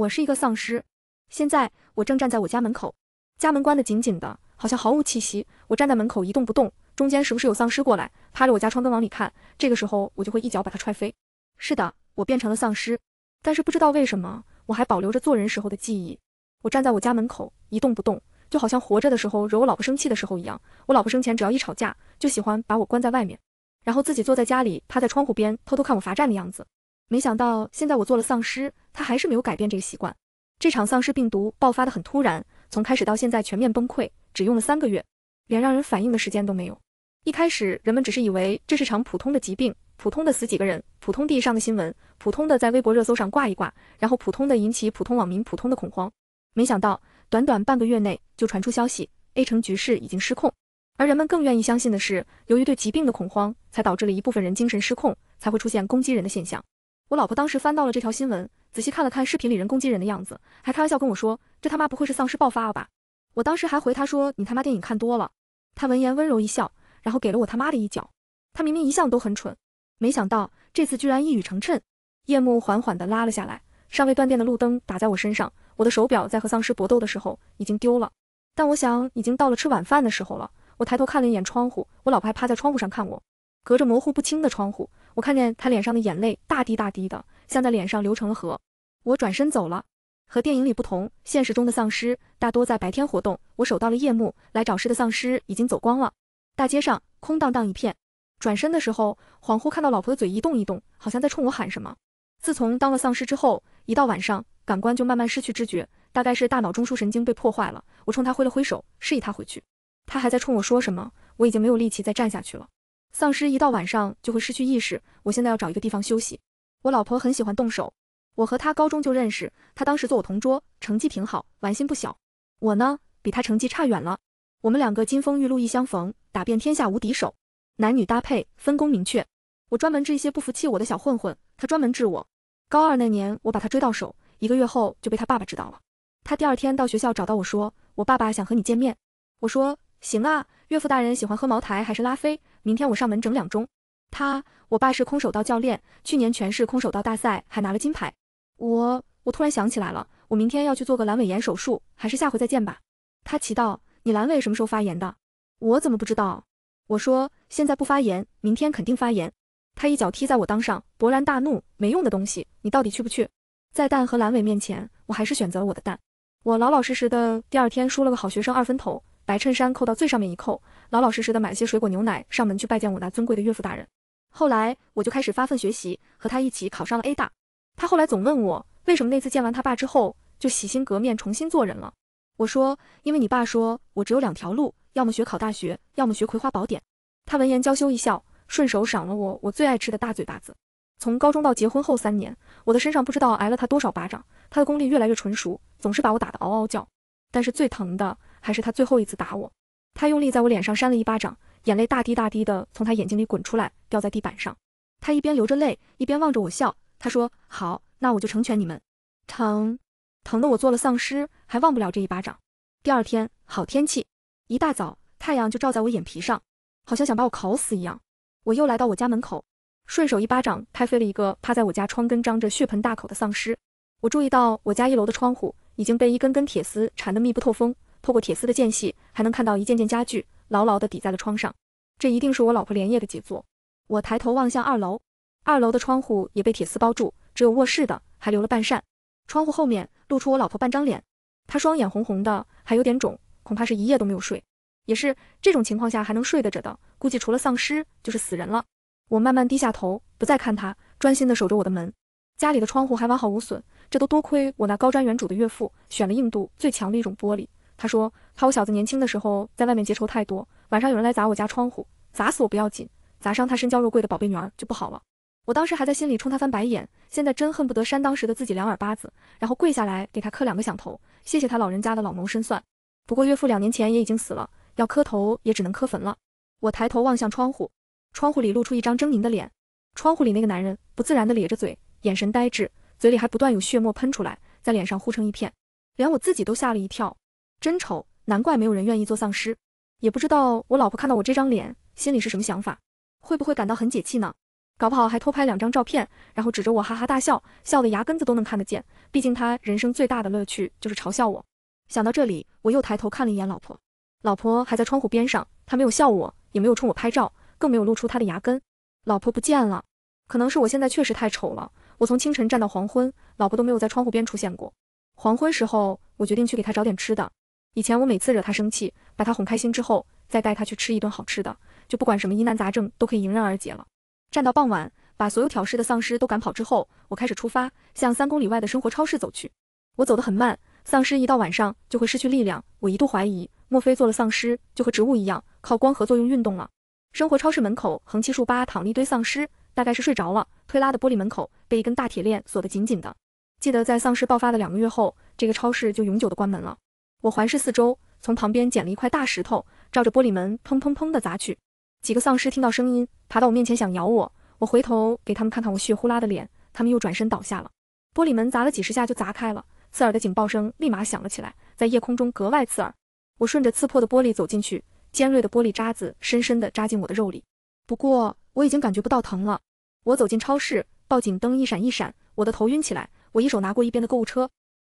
我是一个丧尸，现在我正站在我家门口，家门关得紧紧的，好像毫无气息。我站在门口一动不动，中间时不时有丧尸过来，趴着我家窗根往里看？这个时候我就会一脚把他踹飞。是的，我变成了丧尸，但是不知道为什么我还保留着做人时候的记忆。我站在我家门口一动不动，就好像活着的时候惹我老婆生气的时候一样。我老婆生前只要一吵架，就喜欢把我关在外面，然后自己坐在家里趴在窗户边偷偷看我罚站的样子。没想到现在我做了丧尸，他还是没有改变这个习惯。这场丧尸病毒爆发的很突然，从开始到现在全面崩溃，只用了三个月，连让人反应的时间都没有。一开始人们只是以为这是场普通的疾病，普通的死几个人，普通地上的新闻，普通的在微博热搜上挂一挂，然后普通的引起普通网民普通的恐慌。没想到短短半个月内就传出消息，A 城局势已经失控。而人们更愿意相信的是，由于对疾病的恐慌，才导致了一部分人精神失控，才会出现攻击人的现象。我老婆当时翻到了这条新闻，仔细看了看视频里人攻击人的样子，还开玩笑跟我说：“这他妈不会是丧尸爆发了吧？”我当时还回她说：“你他妈电影看多了。”她闻言温柔一笑，然后给了我他妈的一脚。她明明一向都很蠢，没想到这次居然一语成谶。夜幕缓缓地拉了下来，尚未断电的路灯打在我身上。我的手表在和丧尸搏斗的时候已经丢了，但我想已经到了吃晚饭的时候了。我抬头看了一眼窗户，我老婆还趴在窗户上看我。隔着模糊不清的窗户，我看见他脸上的眼泪大滴大滴的，像在脸上流成了河。我转身走了。和电影里不同，现实中的丧尸大多在白天活动。我守到了夜幕，来找尸的丧尸已经走光了，大街上空荡荡一片。转身的时候，恍惚看到老婆的嘴一动一动，好像在冲我喊什么。自从当了丧尸之后，一到晚上，感官就慢慢失去知觉，大概是大脑中枢神经被破坏了。我冲他挥了挥手，示意他回去。他还在冲我说什么，我已经没有力气再站下去了。丧尸一到晚上就会失去意识。我现在要找一个地方休息。我老婆很喜欢动手，我和她高中就认识，她当时做我同桌，成绩挺好，玩心不小。我呢，比她成绩差远了。我们两个金风玉露一相逢，打遍天下无敌手。男女搭配，分工明确。我专门治一些不服气我的小混混，他专门治我。高二那年，我把她追到手，一个月后就被他爸爸知道了。他第二天到学校找到我说：“我爸爸想和你见面。”我说：“行啊。”岳父大人喜欢喝茅台还是拉菲？明天我上门整两盅。他，我爸是空手道教练，去年全市空手道大赛还拿了金牌。我，我突然想起来了，我明天要去做个阑尾炎手术，还是下回再见吧。他奇道：“你阑尾什么时候发炎的？我怎么不知道？”我说：“现在不发炎，明天肯定发炎。”他一脚踢在我裆上，勃然大怒：“没用的东西，你到底去不去？”在蛋和阑尾面前，我还是选择了我的蛋。我老老实实的，第二天梳了个好学生二分头。白衬衫扣到最上面一扣，老老实实的买了些水果牛奶上门去拜见我那尊贵的岳父大人。后来我就开始发奋学习，和他一起考上了 A 大。他后来总问我，为什么那次见完他爸之后就洗心革面重新做人了？我说，因为你爸说我只有两条路，要么学考大学，要么学葵花宝典。他闻言娇羞一笑，顺手赏了我我最爱吃的大嘴巴子。从高中到结婚后三年，我的身上不知道挨了他多少巴掌。他的功力越来越纯熟，总是把我打得嗷嗷叫。但是最疼的。还是他最后一次打我，他用力在我脸上扇了一巴掌，眼泪大滴大滴的从他眼睛里滚出来，掉在地板上。他一边流着泪，一边望着我笑。他说：“好，那我就成全你们。”疼，疼的我做了丧尸还忘不了这一巴掌。第二天，好天气，一大早太阳就照在我眼皮上，好像想把我烤死一样。我又来到我家门口，顺手一巴掌拍飞了一个趴在我家窗根张着血盆大口的丧尸。我注意到我家一楼的窗户已经被一根根铁丝缠得密不透风。透过铁丝的间隙，还能看到一件件家具牢牢地抵在了窗上。这一定是我老婆连夜的杰作。我抬头望向二楼，二楼的窗户也被铁丝包住，只有卧室的还留了半扇。窗户后面露出我老婆半张脸，她双眼红红的，还有点肿，恐怕是一夜都没有睡。也是这种情况下还能睡得着的，估计除了丧尸就是死人了。我慢慢低下头，不再看她，专心地守着我的门。家里的窗户还完好无损，这都多亏我那高瞻远瞩的岳父选了硬度最强的一种玻璃。他说：“怕我小子年轻的时候在外面结仇太多，晚上有人来砸我家窗户，砸死我不要紧，砸伤他身娇肉贵的宝贝女儿就不好了。”我当时还在心里冲他翻白眼，现在真恨不得扇当时的自己两耳巴子，然后跪下来给他磕两个响头，谢谢他老人家的老谋深算。不过岳父两年前也已经死了，要磕头也只能磕坟了。我抬头望向窗户，窗户里露出一张狰狞的脸。窗户里那个男人不自然地咧着嘴，眼神呆滞，嘴里还不断有血沫喷出来，在脸上糊成一片，连我自己都吓了一跳。真丑，难怪没有人愿意做丧尸。也不知道我老婆看到我这张脸，心里是什么想法，会不会感到很解气呢？搞不好还偷拍两张照片，然后指着我哈哈大笑，笑得牙根子都能看得见。毕竟她人生最大的乐趣就是嘲笑我。想到这里，我又抬头看了一眼老婆，老婆还在窗户边上，她没有笑我，也没有冲我拍照，更没有露出她的牙根。老婆不见了，可能是我现在确实太丑了。我从清晨站到黄昏，老婆都没有在窗户边出现过。黄昏时候，我决定去给她找点吃的。以前我每次惹他生气，把他哄开心之后，再带他去吃一顿好吃的，就不管什么疑难杂症都可以迎刃而解了。站到傍晚，把所有挑事的丧尸都赶跑之后，我开始出发，向三公里外的生活超市走去。我走得很慢，丧尸一到晚上就会失去力量。我一度怀疑，莫非做了丧尸就和植物一样，靠光合作用运动了？生活超市门口横七竖八躺了一堆丧尸，大概是睡着了。推拉的玻璃门口被一根大铁链锁得紧紧的。记得在丧尸爆发的两个月后，这个超市就永久的关门了。我环视四周，从旁边捡了一块大石头，照着玻璃门砰砰砰的砸去。几个丧尸听到声音，爬到我面前想咬我。我回头给他们看看我血呼啦的脸，他们又转身倒下了。玻璃门砸了几十下就砸开了，刺耳的警报声立马响了起来，在夜空中格外刺耳。我顺着刺破的玻璃走进去，尖锐的玻璃渣子深深地扎进我的肉里，不过我已经感觉不到疼了。我走进超市，报警灯一闪一闪，我的头晕起来。我一手拿过一边的购物车。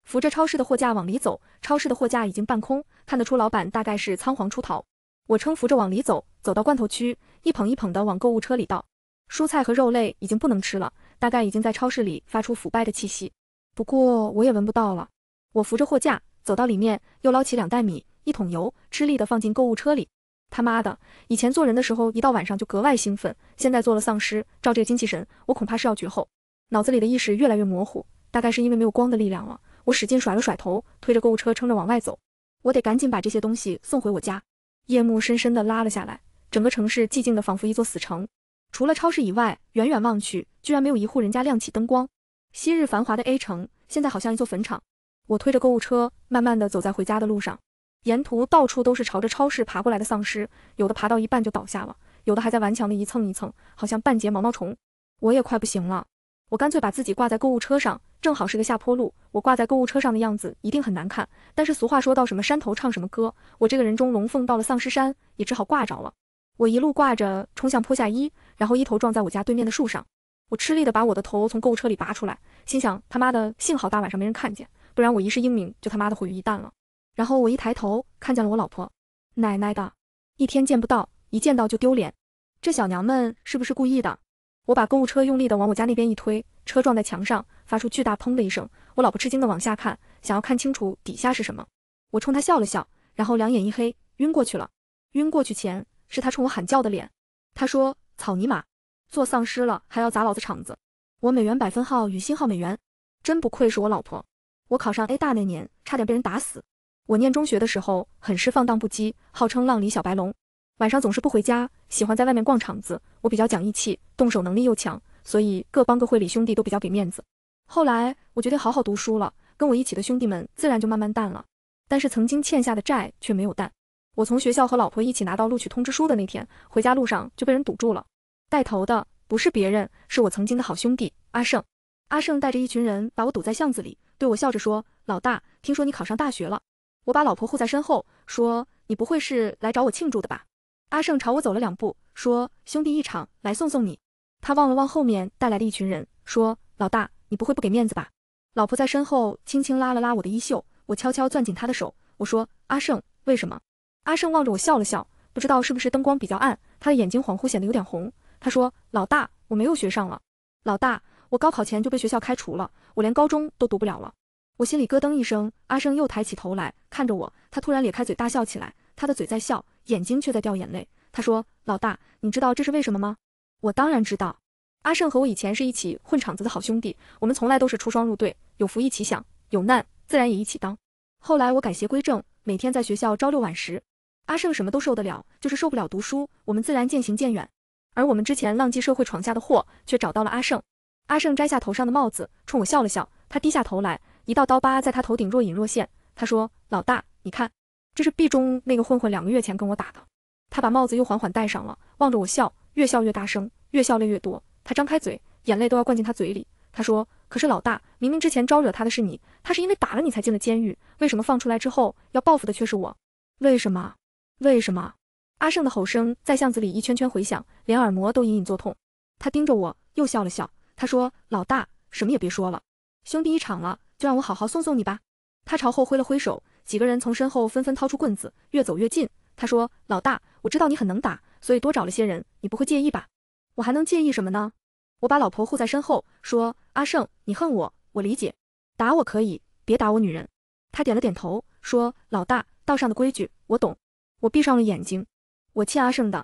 扶着超市的货架往里走，超市的货架已经半空，看得出老板大概是仓皇出逃。我撑扶着往里走，走到罐头区，一捧一捧的往购物车里倒。蔬菜和肉类已经不能吃了，大概已经在超市里发出腐败的气息，不过我也闻不到了。我扶着货架走到里面，又捞起两袋米，一桶油，吃力的放进购物车里。他妈的，以前做人的时候，一到晚上就格外兴奋，现在做了丧尸，照这个精气神，我恐怕是要绝后。脑子里的意识越来越模糊，大概是因为没有光的力量了。我使劲甩了甩头，推着购物车撑着往外走。我得赶紧把这些东西送回我家。夜幕深深的拉了下来，整个城市寂静的仿佛一座死城。除了超市以外，远远望去，居然没有一户人家亮起灯光。昔日繁华的 A 城，现在好像一座坟场。我推着购物车，慢慢的走在回家的路上。沿途到处都是朝着超市爬过来的丧尸，有的爬到一半就倒下了，有的还在顽强的一蹭一蹭，好像半截毛毛虫。我也快不行了，我干脆把自己挂在购物车上。正好是个下坡路，我挂在购物车上的样子一定很难看。但是俗话说，到什么山头唱什么歌，我这个人中龙凤到了丧尸山，也只好挂着了。我一路挂着冲向坡下一，然后一头撞在我家对面的树上。我吃力的把我的头从购物车里拔出来，心想他妈的幸好大晚上没人看见，不然我一世英名就他妈的毁于一旦了。然后我一抬头看见了我老婆，奶奶的一天见不到，一见到就丢脸，这小娘们是不是故意的？我把购物车用力的往我家那边一推。车撞在墙上，发出巨大砰的一声。我老婆吃惊的往下看，想要看清楚底下是什么。我冲她笑了笑，然后两眼一黑，晕过去了。晕过去前，是她冲我喊叫的脸。她说：“草泥马，做丧尸了还要砸老子场子！”我美元百分号与星号美元，真不愧是我老婆。我考上 A 大那年，差点被人打死。我念中学的时候，很是放荡不羁，号称浪里小白龙。晚上总是不回家，喜欢在外面逛场子。我比较讲义气，动手能力又强。所以各帮各会里兄弟都比较给面子。后来我决定好好读书了，跟我一起的兄弟们自然就慢慢淡了。但是曾经欠下的债却没有淡。我从学校和老婆一起拿到录取通知书的那天，回家路上就被人堵住了。带头的不是别人，是我曾经的好兄弟阿胜。阿胜带着一群人把我堵在巷子里，对我笑着说：“老大，听说你考上大学了。”我把老婆护在身后，说：“你不会是来找我庆祝的吧？”阿胜朝我走了两步，说：“兄弟一场，来送送你。”他望了望后面带来的一群人，说：“老大，你不会不给面子吧？”老婆在身后轻轻拉了拉我的衣袖，我悄悄攥紧她的手。我说：“阿胜，为什么？”阿胜望着我笑了笑，不知道是不是灯光比较暗，他的眼睛恍惚显得有点红。他说：“老大，我没有学上了。老大，我高考前就被学校开除了，我连高中都读不了了。”我心里咯噔一声。阿胜又抬起头来看着我，他突然咧开嘴大笑起来，他的嘴在笑，眼睛却在掉眼泪。他说：“老大，你知道这是为什么吗？”我当然知道，阿胜和我以前是一起混场子的好兄弟，我们从来都是出双入对，有福一起享，有难自然也一起当。后来我改邪归正，每天在学校朝六晚十，阿胜什么都受得了，就是受不了读书。我们自然渐行渐远，而我们之前浪迹社会闯下的祸，却找到了阿胜。阿胜摘下头上的帽子，冲我笑了笑，他低下头来，一道刀疤在他头顶若隐若现。他说：“老大，你看，这是 B 中那个混混两个月前跟我打的。”他把帽子又缓缓戴上了，望着我笑。越笑越大声，越笑泪越多。他张开嘴，眼泪都要灌进他嘴里。他说：“可是老大，明明之前招惹他的是你，他是因为打了你才进了监狱，为什么放出来之后要报复的却是我？为什么？为什么？”阿胜的吼声在巷子里一圈圈回响，连耳膜都隐隐作痛。他盯着我，又笑了笑。他说：“老大，什么也别说了，兄弟一场了，就让我好好送送你吧。”他朝后挥了挥手，几个人从身后纷纷掏出棍子，越走越近。他说：“老大，我知道你很能打。”所以多找了些人，你不会介意吧？我还能介意什么呢？我把老婆护在身后，说：“阿胜，你恨我，我理解。打我可以，别打我女人。”他点了点头，说：“老大，道上的规矩我懂。”我闭上了眼睛，我欠阿胜的。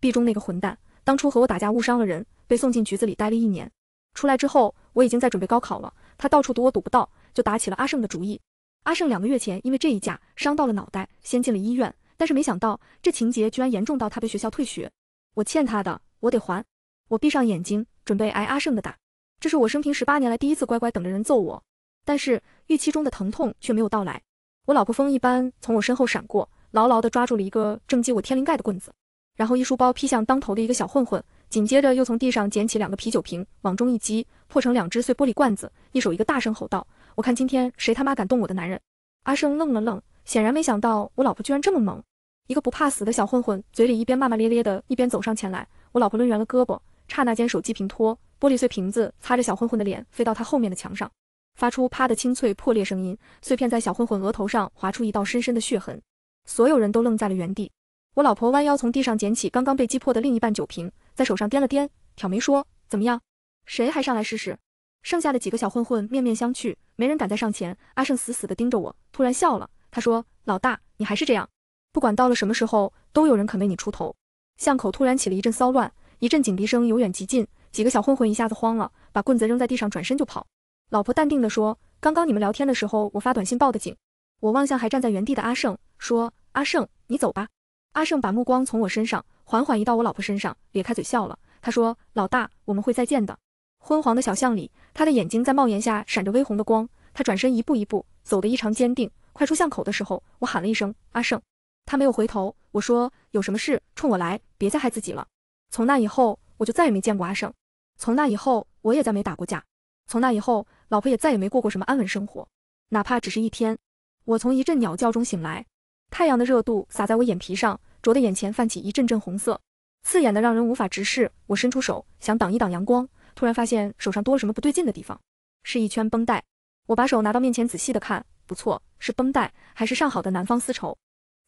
毕中那个混蛋，当初和我打架误伤了人，被送进局子里待了一年。出来之后，我已经在准备高考了。他到处赌，我赌不到，就打起了阿胜的主意。阿胜两个月前因为这一架伤到了脑袋，先进了医院。但是没想到，这情节居然严重到他被学校退学。我欠他的，我得还。我闭上眼睛，准备挨阿胜的打。这是我生平十八年来第一次乖乖等着人揍我。但是预期中的疼痛却没有到来。我老婆风一般从我身后闪过，牢牢地抓住了一个正击我天灵盖的棍子，然后一书包劈向当头的一个小混混，紧接着又从地上捡起两个啤酒瓶，往中一击，破成两只碎玻璃罐子，一手一个，大声吼道：“我看今天谁他妈敢动我的男人！”阿胜愣了愣。显然没想到我老婆居然这么猛，一个不怕死的小混混嘴里一边骂骂咧咧的，一边走上前来。我老婆抡圆了胳膊，刹那间手机平托，玻璃碎瓶子擦着小混混的脸飞到他后面的墙上，发出啪的清脆破裂声音，碎片在小混混额头上划出一道深深的血痕。所有人都愣在了原地。我老婆弯腰从地上捡起刚刚被击破的另一半酒瓶，在手上掂了掂，挑眉说：“怎么样？谁还上来试试？”剩下的几个小混混面面相觑，没人敢再上前。阿胜死死的盯着我，突然笑了。他说：“老大，你还是这样，不管到了什么时候，都有人肯为你出头。”巷口突然起了一阵骚乱，一阵警笛声由远及近，几个小混混一下子慌了，把棍子扔在地上，转身就跑。老婆淡定地说：“刚刚你们聊天的时候，我发短信报的警。”我望向还站在原地的阿胜，说：“阿胜，你走吧。”阿胜把目光从我身上缓缓移到我老婆身上，咧开嘴笑了。他说：“老大，我们会再见的。”昏黄的小巷里，他的眼睛在帽檐下闪着微红的光。他转身，一步一步走得异常坚定。快出巷口的时候，我喊了一声阿胜，他没有回头。我说：“有什么事，冲我来，别再害自己了。”从那以后，我就再也没见过阿胜。从那以后，我也再没打过架。从那以后，老婆也再也没过过什么安稳生活，哪怕只是一天。我从一阵鸟叫中醒来，太阳的热度洒在我眼皮上，灼得眼前泛起一阵阵红色，刺眼的让人无法直视。我伸出手想挡一挡阳光，突然发现手上多了什么不对劲的地方，是一圈绷带。我把手拿到面前仔细的看，不错。是绷带还是上好的南方丝绸？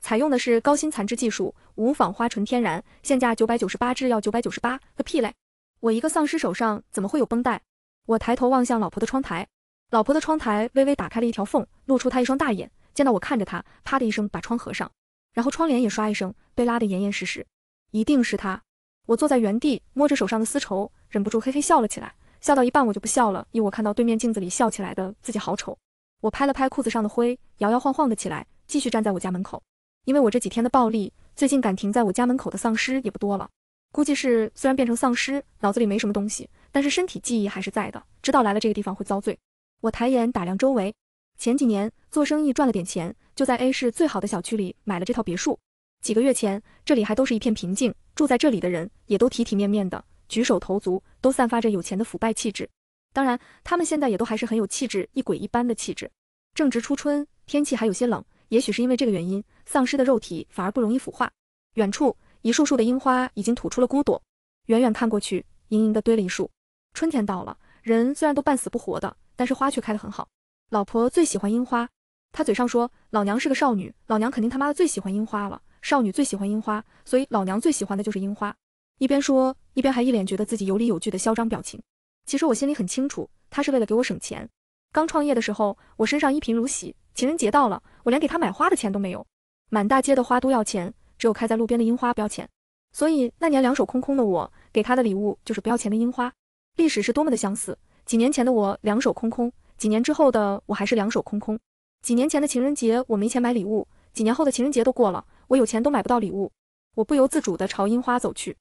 采用的是高新蚕织技术，无纺花纯天然，现价九百九十八，只要九百九十八，个屁嘞！我一个丧尸手上怎么会有绷带？我抬头望向老婆的窗台，老婆的窗台微微打开了一条缝，露出她一双大眼，见到我看着她，啪的一声把窗合上，然后窗帘也刷一声被拉得严严实实。一定是她！我坐在原地摸着手上的丝绸，忍不住嘿嘿笑了起来，笑到一半我就不笑了，因为我看到对面镜子里笑起来的自己好丑。我拍了拍裤子上的灰，摇摇晃晃的起来，继续站在我家门口。因为我这几天的暴力，最近敢停在我家门口的丧尸也不多了。估计是虽然变成丧尸，脑子里没什么东西，但是身体记忆还是在的，知道来了这个地方会遭罪。我抬眼打量周围，前几年做生意赚了点钱，就在 A 市最好的小区里买了这套别墅。几个月前，这里还都是一片平静，住在这里的人也都体体面面的，举手投足都散发着有钱的腐败气质。当然，他们现在也都还是很有气质，一鬼一般的气质。正值初春，天气还有些冷，也许是因为这个原因，丧尸的肉体反而不容易腐化。远处一束束的樱花已经吐出了骨朵，远远看过去，盈盈的堆了一树。春天到了，人虽然都半死不活的，但是花却开得很好。老婆最喜欢樱花，她嘴上说老娘是个少女，老娘肯定他妈的最喜欢樱花了。少女最喜欢樱花，所以老娘最喜欢的就是樱花。一边说，一边还一脸觉得自己有理有据的嚣张表情。其实我心里很清楚，他是为了给我省钱。刚创业的时候，我身上一贫如洗。情人节到了，我连给他买花的钱都没有。满大街的花都要钱，只有开在路边的樱花不要钱。所以那年两手空空的我，给他的礼物就是不要钱的樱花。历史是多么的相似！几年前的我两手空空，几年之后的我还是两手空空。几年前的情人节我没钱买礼物，几年后的情人节都过了，我有钱都买不到礼物。我不由自主地朝樱花走去。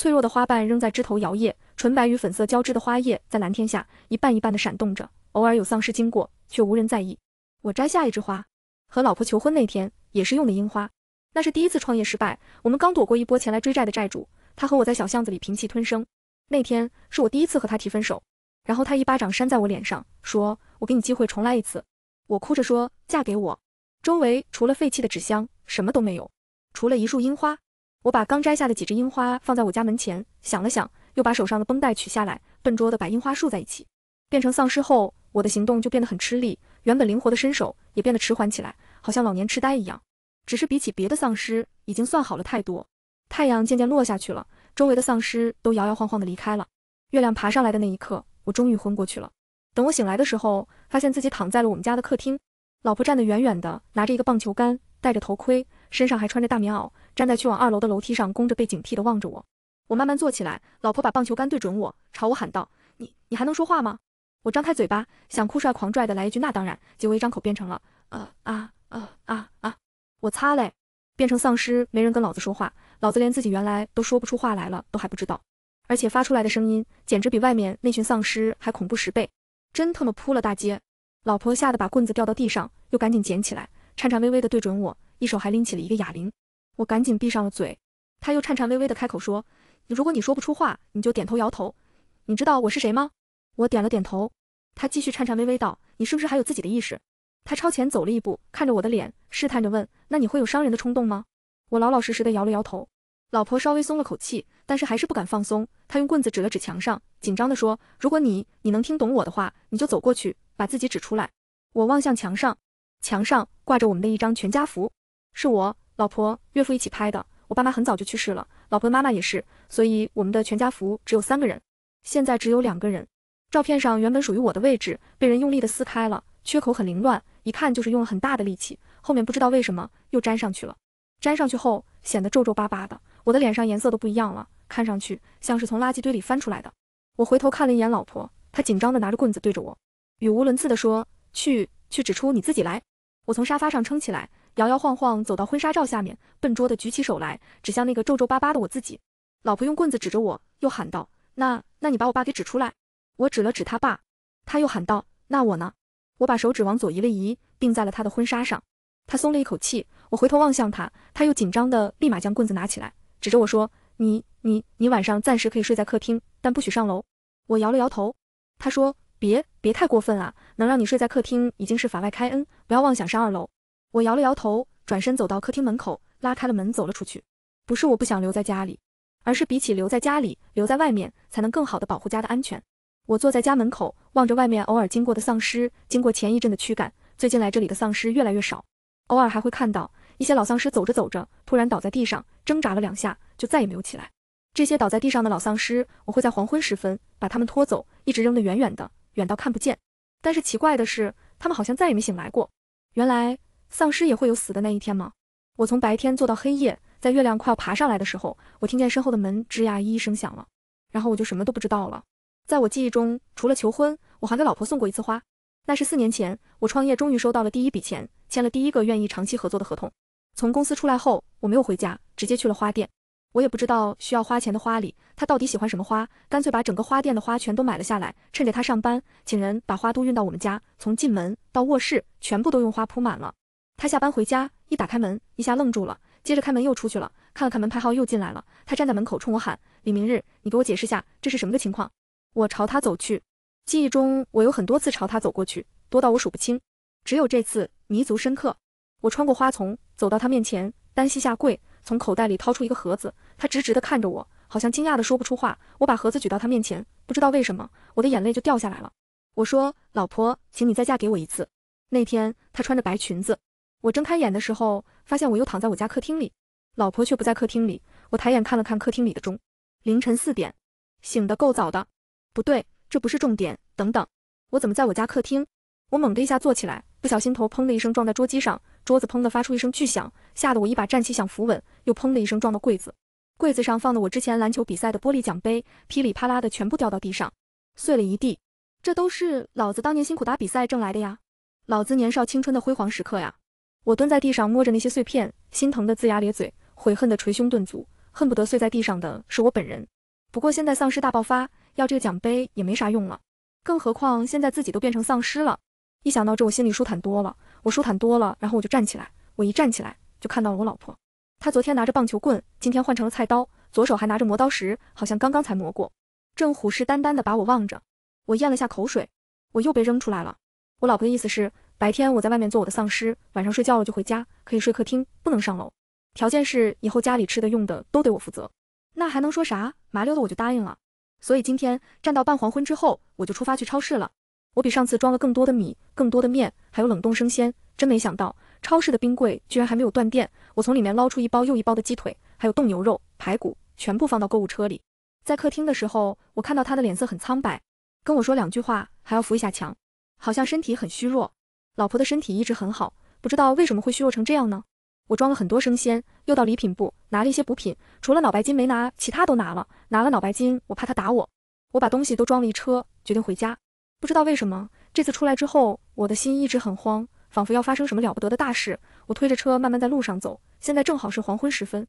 脆弱的花瓣仍在枝头摇曳，纯白与粉色交织的花叶在蓝天下一瓣一瓣的闪动着。偶尔有丧尸经过，却无人在意。我摘下一枝花，和老婆求婚那天也是用的樱花。那是第一次创业失败，我们刚躲过一波前来追债的债主，他和我在小巷子里平气吞声。那天是我第一次和他提分手，然后他一巴掌扇在我脸上，说我给你机会重来一次。我哭着说嫁给我。周围除了废弃的纸箱，什么都没有，除了一束樱花。我把刚摘下的几只樱花放在我家门前，想了想，又把手上的绷带取下来，笨拙的把樱花束在一起。变成丧尸后，我的行动就变得很吃力，原本灵活的身手也变得迟缓起来，好像老年痴呆一样。只是比起别的丧尸，已经算好了太多。太阳渐渐落下去了，周围的丧尸都摇摇晃晃地离开了。月亮爬上来的那一刻，我终于昏过去了。等我醒来的时候，发现自己躺在了我们家的客厅，老婆站得远远的，拿着一个棒球杆，戴着头盔，身上还穿着大棉袄。站在去往二楼的楼梯上，弓着背，警惕地望着我。我慢慢坐起来，老婆把棒球杆对准我，朝我喊道：“你，你还能说话吗？”我张开嘴巴，想酷帅狂拽的来一句“那当然”，结果一张口变成了“呃啊呃啊啊”，我擦嘞，变成丧尸，没人跟老子说话，老子连自己原来都说不出话来了，都还不知道，而且发出来的声音简直比外面那群丧尸还恐怖十倍，真他妈扑了大街。老婆吓得把棍子掉到地上，又赶紧捡起来，颤颤巍巍的对准我，一手还拎起了一个哑铃。我赶紧闭上了嘴，他又颤颤巍巍的开口说：“如果你说不出话，你就点头摇头。你知道我是谁吗？”我点了点头。他继续颤颤巍巍道：“你是不是还有自己的意识？”他超前走了一步，看着我的脸，试探着问：“那你会有伤人的冲动吗？”我老老实实的摇了摇头。老婆稍微松了口气，但是还是不敢放松。她用棍子指了指墙上，紧张地说：“如果你你能听懂我的话，你就走过去，把自己指出来。”我望向墙上，墙上挂着我们的一张全家福，是我。老婆、岳父一起拍的。我爸妈很早就去世了，老婆的妈妈也是，所以我们的全家福只有三个人，现在只有两个人。照片上原本属于我的位置被人用力的撕开了，缺口很凌乱，一看就是用了很大的力气。后面不知道为什么又粘上去了，粘上去后显得皱皱巴巴的，我的脸上颜色都不一样了，看上去像是从垃圾堆里翻出来的。我回头看了一眼老婆，她紧张的拿着棍子对着我，语无伦次的说：“去，去指出你自己来。”我从沙发上撑起来。摇摇晃晃走到婚纱照下面，笨拙的举起手来，指向那个皱皱巴巴的我自己。老婆用棍子指着我，又喊道：“那，那你把我爸给指出来。”我指了指他爸，他又喊道：“那我呢？”我把手指往左移了移，并在了他的婚纱上。他松了一口气，我回头望向他，他又紧张的立马将棍子拿起来，指着我说：“你，你，你晚上暂时可以睡在客厅，但不许上楼。”我摇了摇头，他说：“别，别太过分啊！能让你睡在客厅已经是法外开恩，不要妄想上二楼。”我摇了摇头，转身走到客厅门口，拉开了门，走了出去。不是我不想留在家里，而是比起留在家里，留在外面才能更好的保护家的安全。我坐在家门口，望着外面偶尔经过的丧尸。经过前一阵的驱赶，最近来这里的丧尸越来越少，偶尔还会看到一些老丧尸走着走着，突然倒在地上，挣扎了两下，就再也没有起来。这些倒在地上的老丧尸，我会在黄昏时分把他们拖走，一直扔得远远的，远到看不见。但是奇怪的是，他们好像再也没醒来过。原来。丧尸也会有死的那一天吗？我从白天坐到黑夜，在月亮快要爬上来的时候，我听见身后的门吱呀一声响了，然后我就什么都不知道了。在我记忆中，除了求婚，我还给老婆送过一次花，那是四年前，我创业终于收到了第一笔钱，签了第一个愿意长期合作的合同。从公司出来后，我没有回家，直接去了花店。我也不知道需要花钱的花里，她到底喜欢什么花，干脆把整个花店的花全都买了下来。趁着她上班，请人把花都运到我们家，从进门到卧室，全部都用花铺满了。他下班回家，一打开门，一下愣住了，接着开门又出去了，看了看门牌号又进来了。他站在门口冲我喊：“李明日，你给我解释下这是什么个情况。”我朝他走去，记忆中我有很多次朝他走过去，多到我数不清，只有这次弥足深刻。我穿过花丛，走到他面前，单膝下跪，从口袋里掏出一个盒子。他直直地看着我，好像惊讶的说不出话。我把盒子举到他面前，不知道为什么我的眼泪就掉下来了。我说：“老婆，请你再嫁给我一次。”那天他穿着白裙子。我睁开眼的时候，发现我又躺在我家客厅里，老婆却不在客厅里。我抬眼看了看客厅里的钟，凌晨四点，醒得够早的。不对，这不是重点。等等，我怎么在我家客厅？我猛地一下坐起来，不小心头砰的一声撞在桌机上，桌子砰的发出一声巨响，吓得我一把站起想扶稳，又砰的一声撞到柜子，柜子上放的我之前篮球比赛的玻璃奖杯，噼里啪啦的全部掉到地上，碎了一地。这都是老子当年辛苦打比赛挣来的呀，老子年少青春的辉煌时刻呀！我蹲在地上摸着那些碎片，心疼的龇牙咧嘴，悔恨的捶胸顿足，恨不得碎在地上的是我本人。不过现在丧尸大爆发，要这个奖杯也没啥用了，更何况现在自己都变成丧尸了。一想到这，我心里舒坦多了。我舒坦多了，然后我就站起来。我一站起来，就看到了我老婆。她昨天拿着棒球棍，今天换成了菜刀，左手还拿着磨刀石，好像刚刚才磨过，正虎视眈眈地把我望着。我咽了下口水，我又被扔出来了。我老婆的意思是。白天我在外面做我的丧尸，晚上睡觉了就回家，可以睡客厅，不能上楼。条件是以后家里吃的用的都得我负责。那还能说啥？麻溜的我就答应了。所以今天站到半黄昏之后，我就出发去超市了。我比上次装了更多的米，更多的面，还有冷冻生鲜。真没想到，超市的冰柜居然还没有断电。我从里面捞出一包又一包的鸡腿，还有冻牛肉、排骨，全部放到购物车里。在客厅的时候，我看到他的脸色很苍白，跟我说两句话，还要扶一下墙，好像身体很虚弱。老婆的身体一直很好，不知道为什么会虚弱成这样呢？我装了很多生鲜，又到礼品部拿了一些补品，除了脑白金没拿，其他都拿了。拿了脑白金，我怕他打我。我把东西都装了一车，决定回家。不知道为什么，这次出来之后，我的心一直很慌，仿佛要发生什么了不得的大事。我推着车慢慢在路上走，现在正好是黄昏时分。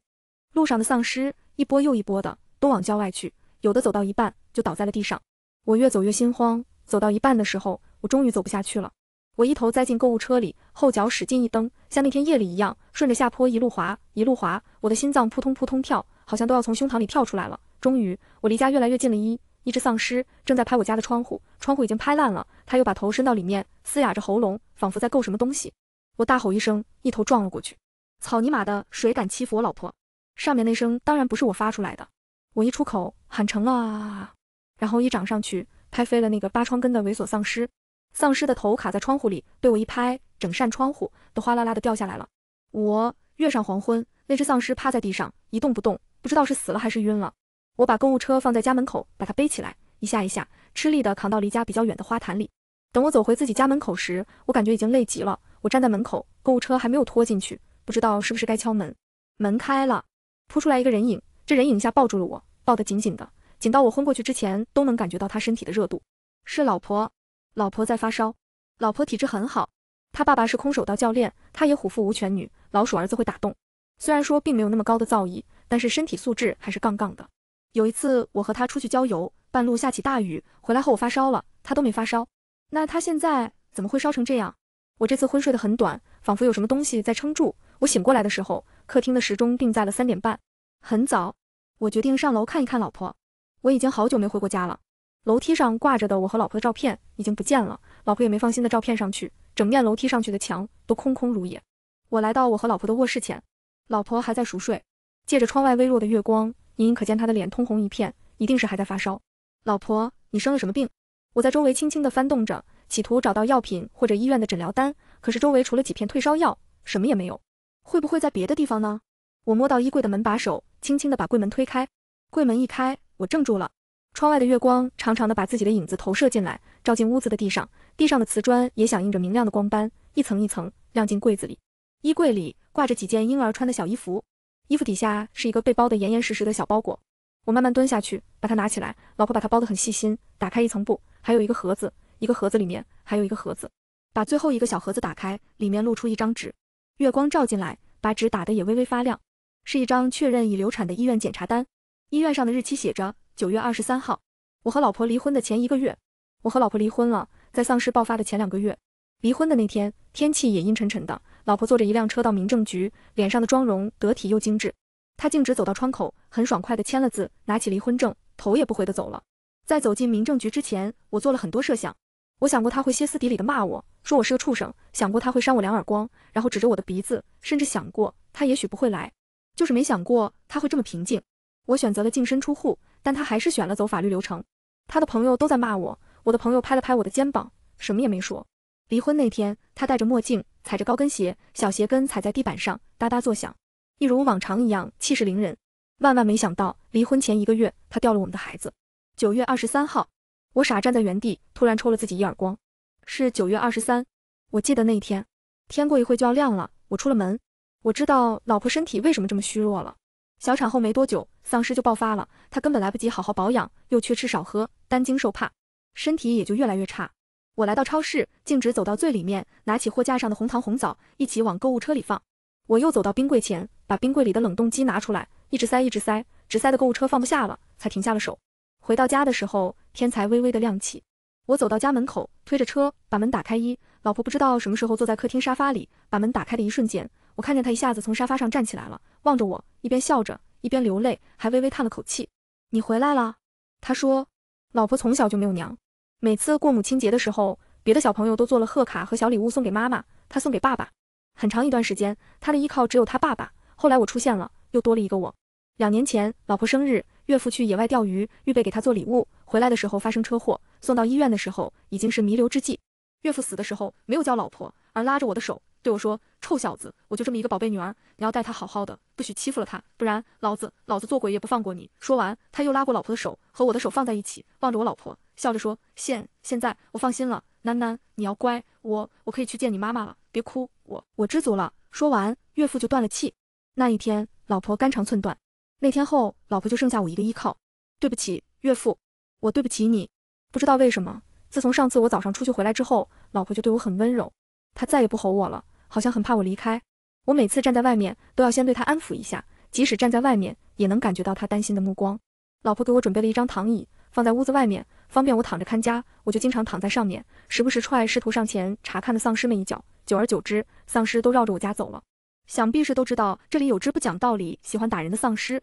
路上的丧尸一波又一波的，都往郊外去，有的走到一半就倒在了地上。我越走越心慌，走到一半的时候，我终于走不下去了。我一头栽进购物车里，后脚使劲一蹬，像那天夜里一样，顺着下坡一路滑，一路滑。我的心脏扑通扑通跳，好像都要从胸膛里跳出来了。终于，我离家越来越近了。一一只丧尸正在拍我家的窗户，窗户已经拍烂了。他又把头伸到里面，嘶哑着喉咙，仿佛在够什么东西。我大吼一声，一头撞了过去。草泥马的，谁敢欺负我老婆？上面那声当然不是我发出来的。我一出口喊成了，然后一掌上去拍飞了那个扒窗根的猥琐丧尸。丧尸的头卡在窗户里，被我一拍，整扇窗户都哗啦啦的掉下来了。我跃上黄昏，那只丧尸趴在地上一动不动，不知道是死了还是晕了。我把购物车放在家门口，把它背起来，一下一下吃力的扛到离家比较远的花坛里。等我走回自己家门口时，我感觉已经累极了。我站在门口，购物车还没有拖进去，不知道是不是该敲门。门开了，扑出来一个人影，这人影一下抱住了我，抱得紧紧的，紧到我昏过去之前都能感觉到他身体的热度。是老婆。老婆在发烧，老婆体质很好，他爸爸是空手道教练，他也虎父无犬女，老鼠儿子会打洞。虽然说并没有那么高的造诣，但是身体素质还是杠杠的。有一次我和他出去郊游，半路下起大雨，回来后我发烧了，他都没发烧。那他现在怎么会烧成这样？我这次昏睡得很短，仿佛有什么东西在撑住。我醒过来的时候，客厅的时钟定在了三点半，很早。我决定上楼看一看老婆，我已经好久没回过家了。楼梯上挂着的我和老婆的照片已经不见了，老婆也没放心的照片上去，整面楼梯上去的墙都空空如也。我来到我和老婆的卧室前，老婆还在熟睡，借着窗外微弱的月光，隐隐可见她的脸通红一片，一定是还在发烧。老婆，你生了什么病？我在周围轻轻的翻动着，企图找到药品或者医院的诊疗单，可是周围除了几片退烧药，什么也没有。会不会在别的地方呢？我摸到衣柜的门把手，轻轻的把柜门推开，柜门一开，我怔住了。窗外的月光长长的把自己的影子投射进来，照进屋子的地上，地上的瓷砖也响应着明亮的光斑，一层一层亮进柜子里。衣柜里挂着几件婴儿穿的小衣服，衣服底下是一个被包得严严实实的小包裹。我慢慢蹲下去，把它拿起来。老婆把它包得很细心，打开一层布，还有一个盒子，一个盒子里面还有一个盒子，把最后一个小盒子打开，里面露出一张纸。月光照进来，把纸打的也微微发亮，是一张确认已流产的医院检查单。医院上的日期写着。九月二十三号，我和老婆离婚的前一个月，我和老婆离婚了。在丧尸爆发的前两个月，离婚的那天天气也阴沉沉的。老婆坐着一辆车到民政局，脸上的妆容得体又精致。她径直走到窗口，很爽快地签了字，拿起离婚证，头也不回地走了。在走进民政局之前，我做了很多设想。我想过她会歇斯底里地骂我，说我是个畜生；想过她会扇我两耳光，然后指着我的鼻子；甚至想过她也许不会来，就是没想过她会这么平静。我选择了净身出户。但他还是选了走法律流程，他的朋友都在骂我，我的朋友拍了拍我的肩膀，什么也没说。离婚那天，他戴着墨镜，踩着高跟鞋，小鞋跟踩在地板上，哒哒作响，一如往常一样气势凌人。万万没想到，离婚前一个月，他掉了我们的孩子。九月二十三号，我傻站在原地，突然抽了自己一耳光。是九月二十三，我记得那一天，天过一会就要亮了，我出了门，我知道老婆身体为什么这么虚弱了，小产后没多久。丧尸就爆发了，他根本来不及好好保养，又缺吃少喝，担惊受怕，身体也就越来越差。我来到超市，径直走到最里面，拿起货架上的红糖红枣，一起往购物车里放。我又走到冰柜前，把冰柜里的冷冻机拿出来，一直塞，一直塞，直塞的购物车放不下了，才停下了手。回到家的时候，天才微微的亮起。我走到家门口，推着车把门打开。一老婆不知道什么时候坐在客厅沙发里，把门打开的一瞬间，我看见她一下子从沙发上站起来了，望着我，一边笑着。一边流泪，还微微叹了口气。你回来了，他说。老婆从小就没有娘，每次过母亲节的时候，别的小朋友都做了贺卡和小礼物送给妈妈，他送给爸爸。很长一段时间，他的依靠只有他爸爸。后来我出现了，又多了一个我。两年前，老婆生日，岳父去野外钓鱼，预备给她做礼物，回来的时候发生车祸，送到医院的时候已经是弥留之际。岳父死的时候，没有叫老婆，而拉着我的手对我说：“臭小子，我就这么一个宝贝女儿，你要待她好好的，不许欺负了她，不然老子老子做鬼也不放过你。”说完，他又拉过老婆的手，和我的手放在一起，望着我老婆，笑着说：“现现在我放心了，囡囡，你要乖，我我可以去见你妈妈了，别哭，我我知足了。”说完，岳父就断了气。那一天，老婆肝肠寸断。那天后，老婆就剩下我一个依靠。对不起，岳父，我对不起你，不知道为什么。自从上次我早上出去回来之后，老婆就对我很温柔，她再也不吼我了，好像很怕我离开。我每次站在外面都要先对她安抚一下，即使站在外面也能感觉到她担心的目光。老婆给我准备了一张躺椅，放在屋子外面，方便我躺着看家。我就经常躺在上面，时不时踹试图上前查看的丧尸们一脚。久而久之，丧尸都绕着我家走了，想必是都知道这里有只不讲道理、喜欢打人的丧尸。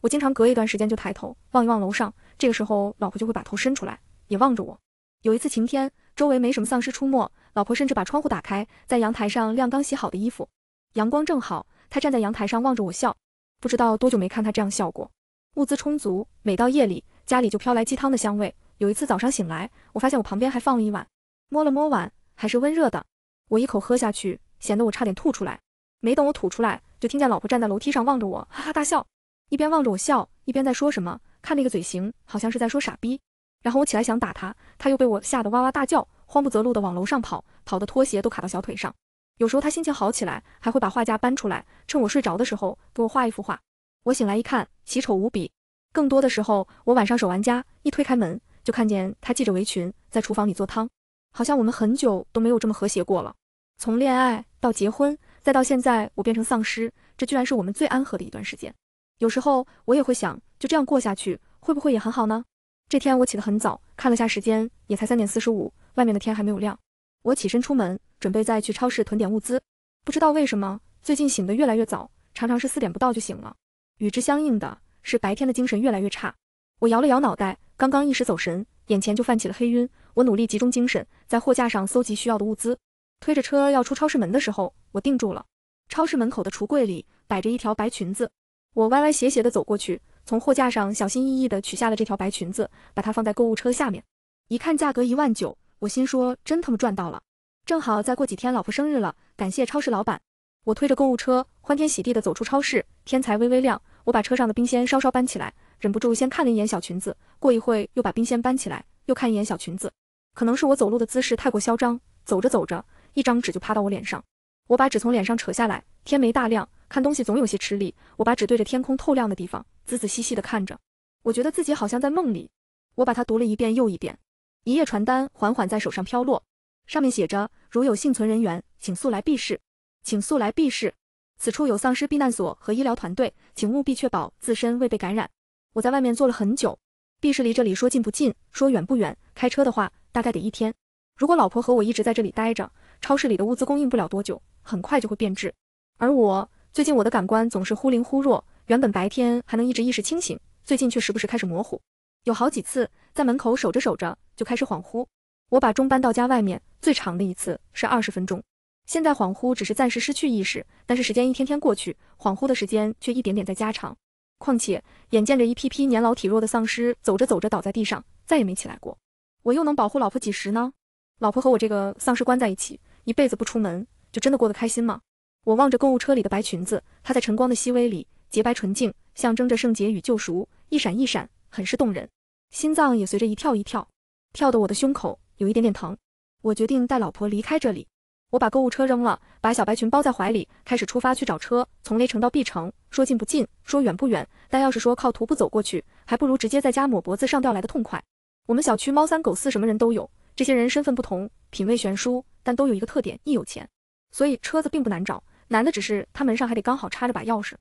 我经常隔一段时间就抬头望一望楼上，这个时候老婆就会把头伸出来。也望着我。有一次晴天，周围没什么丧尸出没，老婆甚至把窗户打开，在阳台上晾刚洗好的衣服。阳光正好，她站在阳台上望着我笑。不知道多久没看她这样笑过。物资充足，每到夜里家里就飘来鸡汤的香味。有一次早上醒来，我发现我旁边还放了一碗，摸了摸碗，还是温热的。我一口喝下去，咸得我差点吐出来。没等我吐出来，就听见老婆站在楼梯上望着我，哈哈大笑。一边望着我笑，一边在说什么，看那个嘴型，好像是在说傻逼。然后我起来想打他，他又被我吓得哇哇大叫，慌不择路的往楼上跑，跑的拖鞋都卡到小腿上。有时候他心情好起来，还会把画架搬出来，趁我睡着的时候给我画一幅画。我醒来一看，奇丑无比。更多的时候，我晚上守完家，一推开门就看见他系着围裙在厨房里做汤，好像我们很久都没有这么和谐过了。从恋爱到结婚，再到现在我变成丧尸，这居然是我们最安和的一段时间。有时候我也会想，就这样过下去，会不会也很好呢？这天我起得很早，看了下时间，也才三点四十五，外面的天还没有亮。我起身出门，准备再去超市囤点物资。不知道为什么，最近醒得越来越早，常常是四点不到就醒了。与之相应的是，白天的精神越来越差。我摇了摇脑袋，刚刚一时走神，眼前就泛起了黑晕。我努力集中精神，在货架上搜集需要的物资。推着车要出超市门的时候，我定住了。超市门口的橱柜里摆着一条白裙子。我歪歪斜斜地走过去。从货架上小心翼翼地取下了这条白裙子，把它放在购物车下面。一看价格一万九，我心说真他妈赚到了，正好再过几天老婆生日了，感谢超市老板。我推着购物车，欢天喜地地走出超市。天才微微亮，我把车上的冰鲜稍稍搬起来，忍不住先看了一眼小裙子。过一会又把冰鲜搬起来，又看一眼小裙子。可能是我走路的姿势太过嚣张，走着走着，一张纸就趴到我脸上。我把纸从脸上扯下来。天没大亮，看东西总有些吃力。我把纸对着天空透亮的地方。仔仔细细的看着，我觉得自己好像在梦里。我把它读了一遍又一遍，一页传单缓缓在手上飘落，上面写着：“如有幸存人员，请速来 B 室。请速来 B 室。此处有丧尸避难所和医疗团队，请务必确保自身未被感染。”我在外面坐了很久。闭室离这里说近不近，说远不远。开车的话，大概得一天。如果老婆和我一直在这里待着，超市里的物资供应不了多久，很快就会变质。而我最近，我的感官总是忽灵忽弱。原本白天还能一直意识清醒，最近却时不时开始模糊。有好几次在门口守着守着就开始恍惚。我把钟搬到家外面，最长的一次是二十分钟。现在恍惚只是暂时失去意识，但是时间一天天过去，恍惚的时间却一点点在加长。况且眼见着一批批年老体弱的丧尸走着走着倒在地上，再也没起来过。我又能保护老婆几时呢？老婆和我这个丧尸关在一起，一辈子不出门，就真的过得开心吗？我望着购物车里的白裙子，她在晨光的熹微里。洁白纯净，象征着圣洁与救赎，一闪一闪，很是动人。心脏也随着一跳一跳，跳得我的胸口有一点点疼。我决定带老婆离开这里。我把购物车扔了，把小白裙包在怀里，开始出发去找车。从雷城到 B 城，说近不近，说远不远。但要是说靠徒步走过去，还不如直接在家抹脖子上吊来的痛快。我们小区猫三狗四，什么人都有。这些人身份不同，品味悬殊，但都有一个特点，一有钱。所以车子并不难找，难的只是他门上还得刚好插着把钥匙。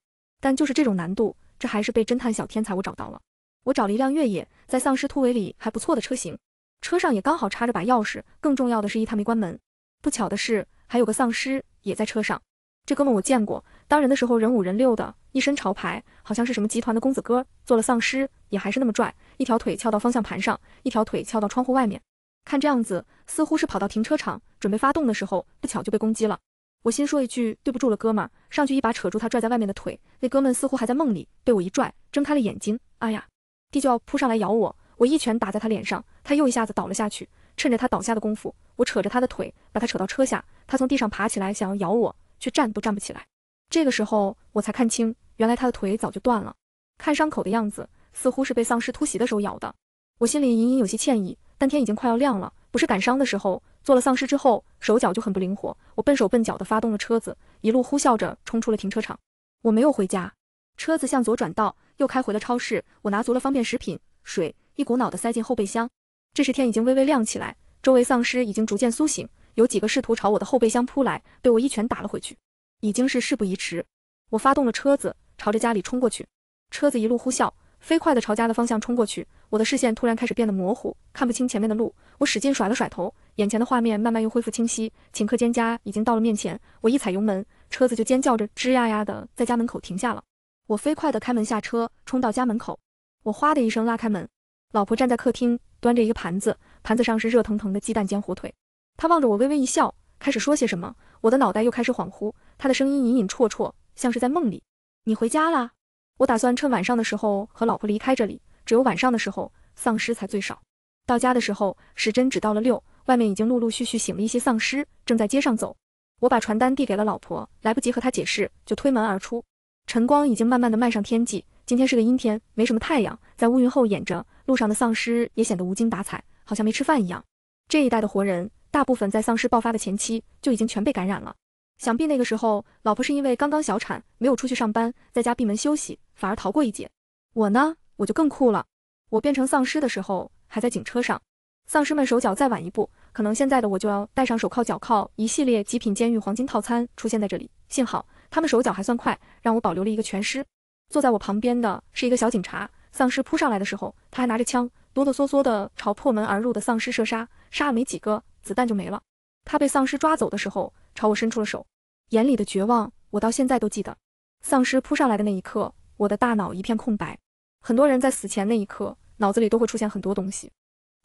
但就是这种难度，这还是被侦探小天才我找到了。我找了一辆越野，在丧尸突围里还不错的车型，车上也刚好插着把钥匙，更重要的是一他没关门。不巧的是，还有个丧尸也在车上。这哥们我见过，当人的时候人五人六的，一身潮牌，好像是什么集团的公子哥。做了丧尸也还是那么拽，一条腿翘到方向盘上，一条腿翘到窗户外面。看这样子，似乎是跑到停车场准备发动的时候，不巧就被攻击了。我心说一句对不住了，哥们儿，上去一把扯住他拽在外面的腿。那哥们似乎还在梦里，被我一拽，睁开了眼睛。哎呀，地就要扑上来咬我，我一拳打在他脸上，他又一下子倒了下去。趁着他倒下的功夫，我扯着他的腿，把他扯到车下。他从地上爬起来，想要咬我，却站都站不起来。这个时候我才看清，原来他的腿早就断了。看伤口的样子，似乎是被丧尸突袭的时候咬的。我心里隐隐有些歉意。但天已经快要亮了，不是感伤的时候。做了丧尸之后，手脚就很不灵活。我笨手笨脚的发动了车子，一路呼啸着冲出了停车场。我没有回家，车子向左转道，又开回了超市。我拿足了方便食品、水，一股脑的塞进后备箱。这时天已经微微亮起来，周围丧尸已经逐渐苏醒，有几个试图朝我的后备箱扑来，被我一拳打了回去。已经是事不宜迟，我发动了车子，朝着家里冲过去。车子一路呼啸。飞快地朝家的方向冲过去，我的视线突然开始变得模糊，看不清前面的路。我使劲甩了甩头，眼前的画面慢慢又恢复清晰。顷刻间，家已经到了面前。我一踩油门，车子就尖叫着吱呀呀的在家门口停下了。我飞快地开门下车，冲到家门口。我哗的一声拉开门，老婆站在客厅，端着一个盘子，盘子上是热腾腾的鸡蛋煎火腿。她望着我微微一笑，开始说些什么。我的脑袋又开始恍惚，她的声音隐隐绰绰，像是在梦里。你回家了。我打算趁晚上的时候和老婆离开这里，只有晚上的时候丧尸才最少。到家的时候，时针只到了六，外面已经陆陆续续醒了一些丧尸，正在街上走。我把传单递给了老婆，来不及和她解释，就推门而出。晨光已经慢慢的漫上天际，今天是个阴天，没什么太阳，在乌云后掩着。路上的丧尸也显得无精打采，好像没吃饭一样。这一代的活人，大部分在丧尸爆发的前期就已经全被感染了。想必那个时候，老婆是因为刚刚小产，没有出去上班，在家闭门休息，反而逃过一劫。我呢，我就更酷了。我变成丧尸的时候，还在警车上。丧尸们手脚再晚一步，可能现在的我就要戴上手铐脚铐，一系列极品监狱黄金套餐出现在这里。幸好他们手脚还算快，让我保留了一个全尸。坐在我旁边的是一个小警察。丧尸扑上来的时候，他还拿着枪，哆哆嗦嗦的朝破门而入的丧尸射杀，杀了没几个，子弹就没了。他被丧尸抓走的时候，朝我伸出了手。眼里的绝望，我到现在都记得。丧尸扑上来的那一刻，我的大脑一片空白。很多人在死前那一刻，脑子里都会出现很多东西，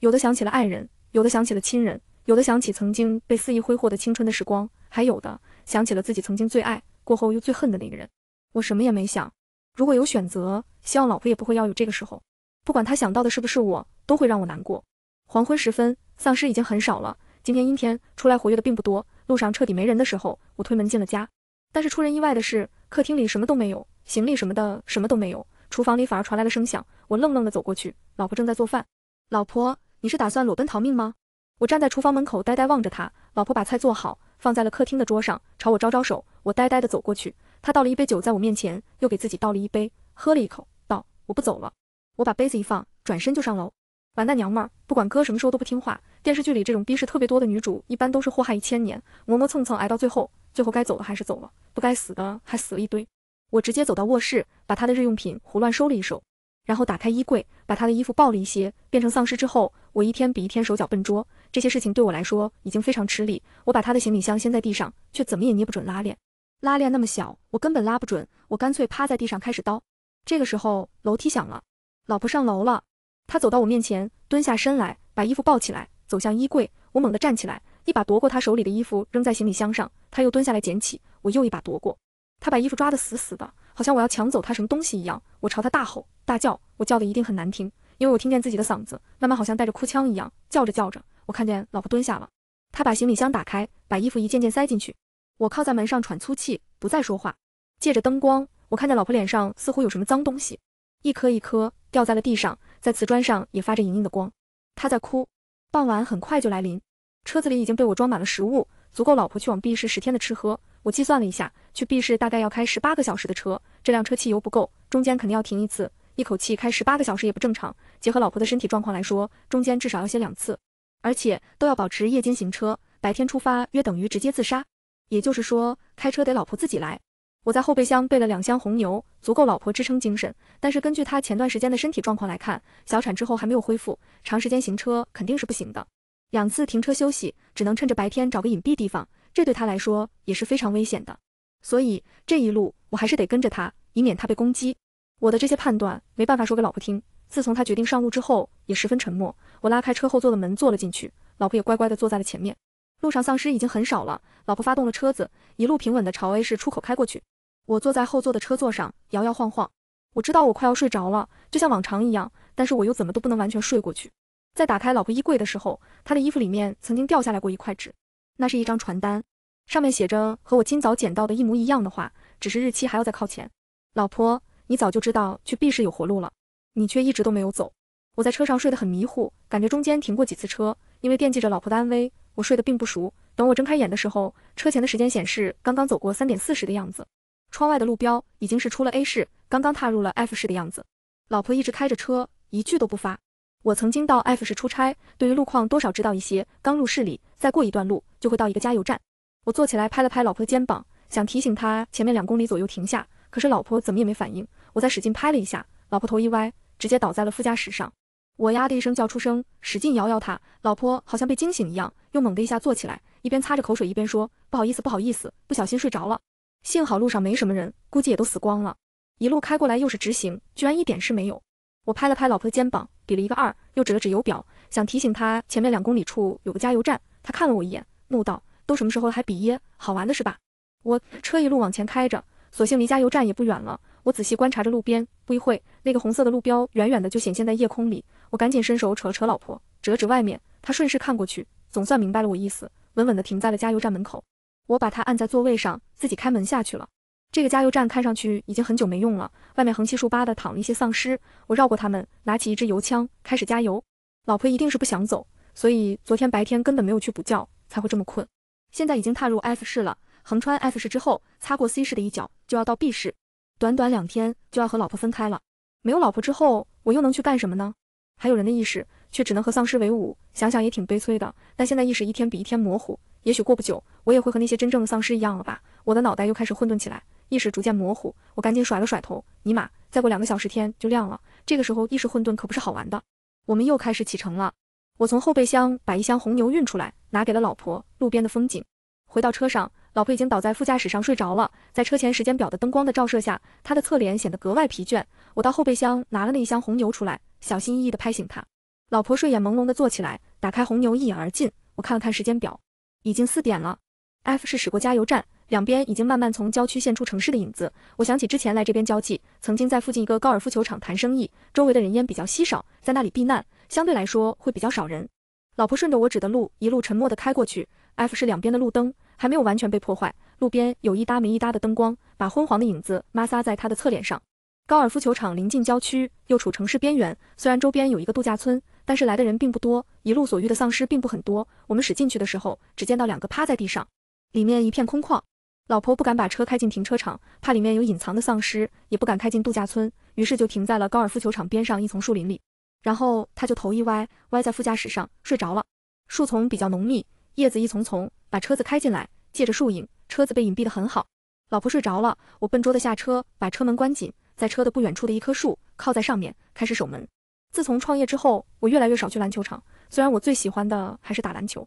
有的想起了爱人，有的想起了亲人，有的想起曾经被肆意挥霍的青春的时光，还有的想起了自己曾经最爱过后又最恨的那个人。我什么也没想。如果有选择，希望老婆也不会要有这个时候。不管他想到的是不是我，都会让我难过。黄昏时分，丧尸已经很少了。今天阴天，出来活跃的并不多。路上彻底没人的时候，我推门进了家。但是出人意外的是，客厅里什么都没有，行李什么的什么都没有。厨房里反而传来了声响。我愣愣地走过去，老婆正在做饭。老婆，你是打算裸奔逃命吗？我站在厨房门口，呆呆望着她。老婆把菜做好，放在了客厅的桌上，朝我招招手。我呆呆地走过去，她倒了一杯酒在我面前，又给自己倒了一杯，喝了一口，道：“我不走了。”我把杯子一放，转身就上楼。完蛋，娘们儿，不管哥什么时候都不听话。电视剧里这种逼事特别多的女主，一般都是祸害一千年，磨磨蹭蹭挨到最后，最后该走的还是走了，不该死的还死了一堆。我直接走到卧室，把她的日用品胡乱收了一收，然后打开衣柜，把她的衣服抱了一些。变成丧尸之后，我一天比一天手脚笨拙，这些事情对我来说已经非常吃力。我把她的行李箱掀在地上，却怎么也捏不准拉链，拉链那么小，我根本拉不准。我干脆趴在地上开始叨。这个时候楼梯响了，老婆上楼了。他走到我面前，蹲下身来，把衣服抱起来，走向衣柜。我猛地站起来，一把夺过他手里的衣服，扔在行李箱上。他又蹲下来捡起，我又一把夺过。他把衣服抓得死死的，好像我要抢走他什么东西一样。我朝他大吼大叫，我叫的一定很难听，因为我听见自己的嗓子慢慢好像带着哭腔一样叫着叫着。我看见老婆蹲下了，他把行李箱打开，把衣服一件件塞进去。我靠在门上喘粗气，不再说话。借着灯光，我看见老婆脸上似乎有什么脏东西。一颗一颗掉在了地上，在瓷砖上也发着莹莹的光。他在哭。傍晚很快就来临，车子里已经被我装满了食物，足够老婆去往 B 市十天的吃喝。我计算了一下，去 B 市大概要开十八个小时的车，这辆车汽油不够，中间肯定要停一次，一口气开十八小时也不正常。结合老婆的身体状况来说，中间至少要歇两次，而且都要保持夜间行车，白天出发约等于直接自杀。也就是说，开车得老婆自己来。我在后备箱备了两箱红牛，足够老婆支撑精神。但是根据她前段时间的身体状况来看，小产之后还没有恢复，长时间行车肯定是不行的。两次停车休息，只能趁着白天找个隐蔽地方，这对她来说也是非常危险的。所以这一路我还是得跟着她，以免她被攻击。我的这些判断没办法说给老婆听。自从她决定上路之后，也十分沉默。我拉开车后座的门坐了进去，老婆也乖乖地坐在了前面。路上丧尸已经很少了，老婆发动了车子，一路平稳地朝 A 市出口开过去。我坐在后座的车座上，摇摇晃晃。我知道我快要睡着了，就像往常一样，但是我又怎么都不能完全睡过去。在打开老婆衣柜的时候，她的衣服里面曾经掉下来过一块纸，那是一张传单，上面写着和我今早捡到的一模一样的话，只是日期还要再靠前。老婆，你早就知道去 B 市有活路了，你却一直都没有走。我在车上睡得很迷糊，感觉中间停过几次车，因为惦记着老婆的安危，我睡得并不熟。等我睁开眼的时候，车前的时间显示刚刚走过三点四十的样子。窗外的路标已经是出了 A 市，刚刚踏入了 F 市的样子。老婆一直开着车，一句都不发。我曾经到 F 市出差，对于路况多少知道一些。刚入市里，再过一段路就会到一个加油站。我坐起来拍了拍老婆的肩膀，想提醒她前面两公里左右停下。可是老婆怎么也没反应。我再使劲拍了一下，老婆头一歪，直接倒在了副驾驶上。我呀的一声叫出声，使劲摇摇她。老婆好像被惊醒一样，又猛地一下坐起来，一边擦着口水一边说：“不好意思，不好意思，不小心睡着了。”幸好路上没什么人，估计也都死光了。一路开过来又是直行，居然一点事没有。我拍了拍老婆的肩膀，比了一个二，又指了指油表，想提醒她前面两公里处有个加油站。她看了我一眼，怒道：“都什么时候了还比耶，好玩的是吧？”我车一路往前开着，索性离加油站也不远了。我仔细观察着路边，不一会，那个红色的路标远远的就显现在夜空里。我赶紧伸手扯了扯老婆，指了指外面，她顺势看过去，总算明白了我意思，稳稳的停在了加油站门口。我把他按在座位上，自己开门下去了。这个加油站看上去已经很久没用了，外面横七竖八的躺了一些丧尸。我绕过他们，拿起一支油枪开始加油。老婆一定是不想走，所以昨天白天根本没有去补觉，才会这么困。现在已经踏入 F 市了，横穿 F 市之后，擦过 C 市的一角，就要到 B 市。短短两天就要和老婆分开了，没有老婆之后，我又能去干什么呢？还有人的意识，却只能和丧尸为伍，想想也挺悲催的。但现在意识一天比一天模糊。也许过不久，我也会和那些真正的丧尸一样了吧？我的脑袋又开始混沌起来，意识逐渐模糊。我赶紧甩了甩头。尼玛，再过两个小时天就亮了。这个时候意识混沌可不是好玩的。我们又开始启程了。我从后备箱把一箱红牛运出来，拿给了老婆。路边的风景，回到车上，老婆已经倒在副驾驶上睡着了。在车前时间表的灯光的照射下，她的侧脸显得格外疲倦。我到后备箱拿了那一箱红牛出来，小心翼翼地拍醒她。老婆睡眼朦胧地坐起来，打开红牛一饮而尽。我看了看时间表。已经四点了，F 是驶过加油站，两边已经慢慢从郊区现出城市的影子。我想起之前来这边交际，曾经在附近一个高尔夫球场谈生意，周围的人烟比较稀少，在那里避难，相对来说会比较少人。老婆顺着我指的路，一路沉默的开过去。F 是两边的路灯还没有完全被破坏，路边有一搭没一搭的灯光，把昏黄的影子抹撒在他的侧脸上。高尔夫球场临近郊区，又处城市边缘，虽然周边有一个度假村。但是来的人并不多，一路所遇的丧尸并不很多。我们驶进去的时候，只见到两个趴在地上，里面一片空旷。老婆不敢把车开进停车场，怕里面有隐藏的丧尸，也不敢开进度假村，于是就停在了高尔夫球场边上一丛树林里。然后他就头一歪，歪在副驾驶上睡着了。树丛比较浓密，叶子一丛丛，把车子开进来，借着树影，车子被隐蔽得很好。老婆睡着了，我笨拙的下车，把车门关紧，在车的不远处的一棵树靠在上面，开始守门。自从创业之后，我越来越少去篮球场。虽然我最喜欢的还是打篮球，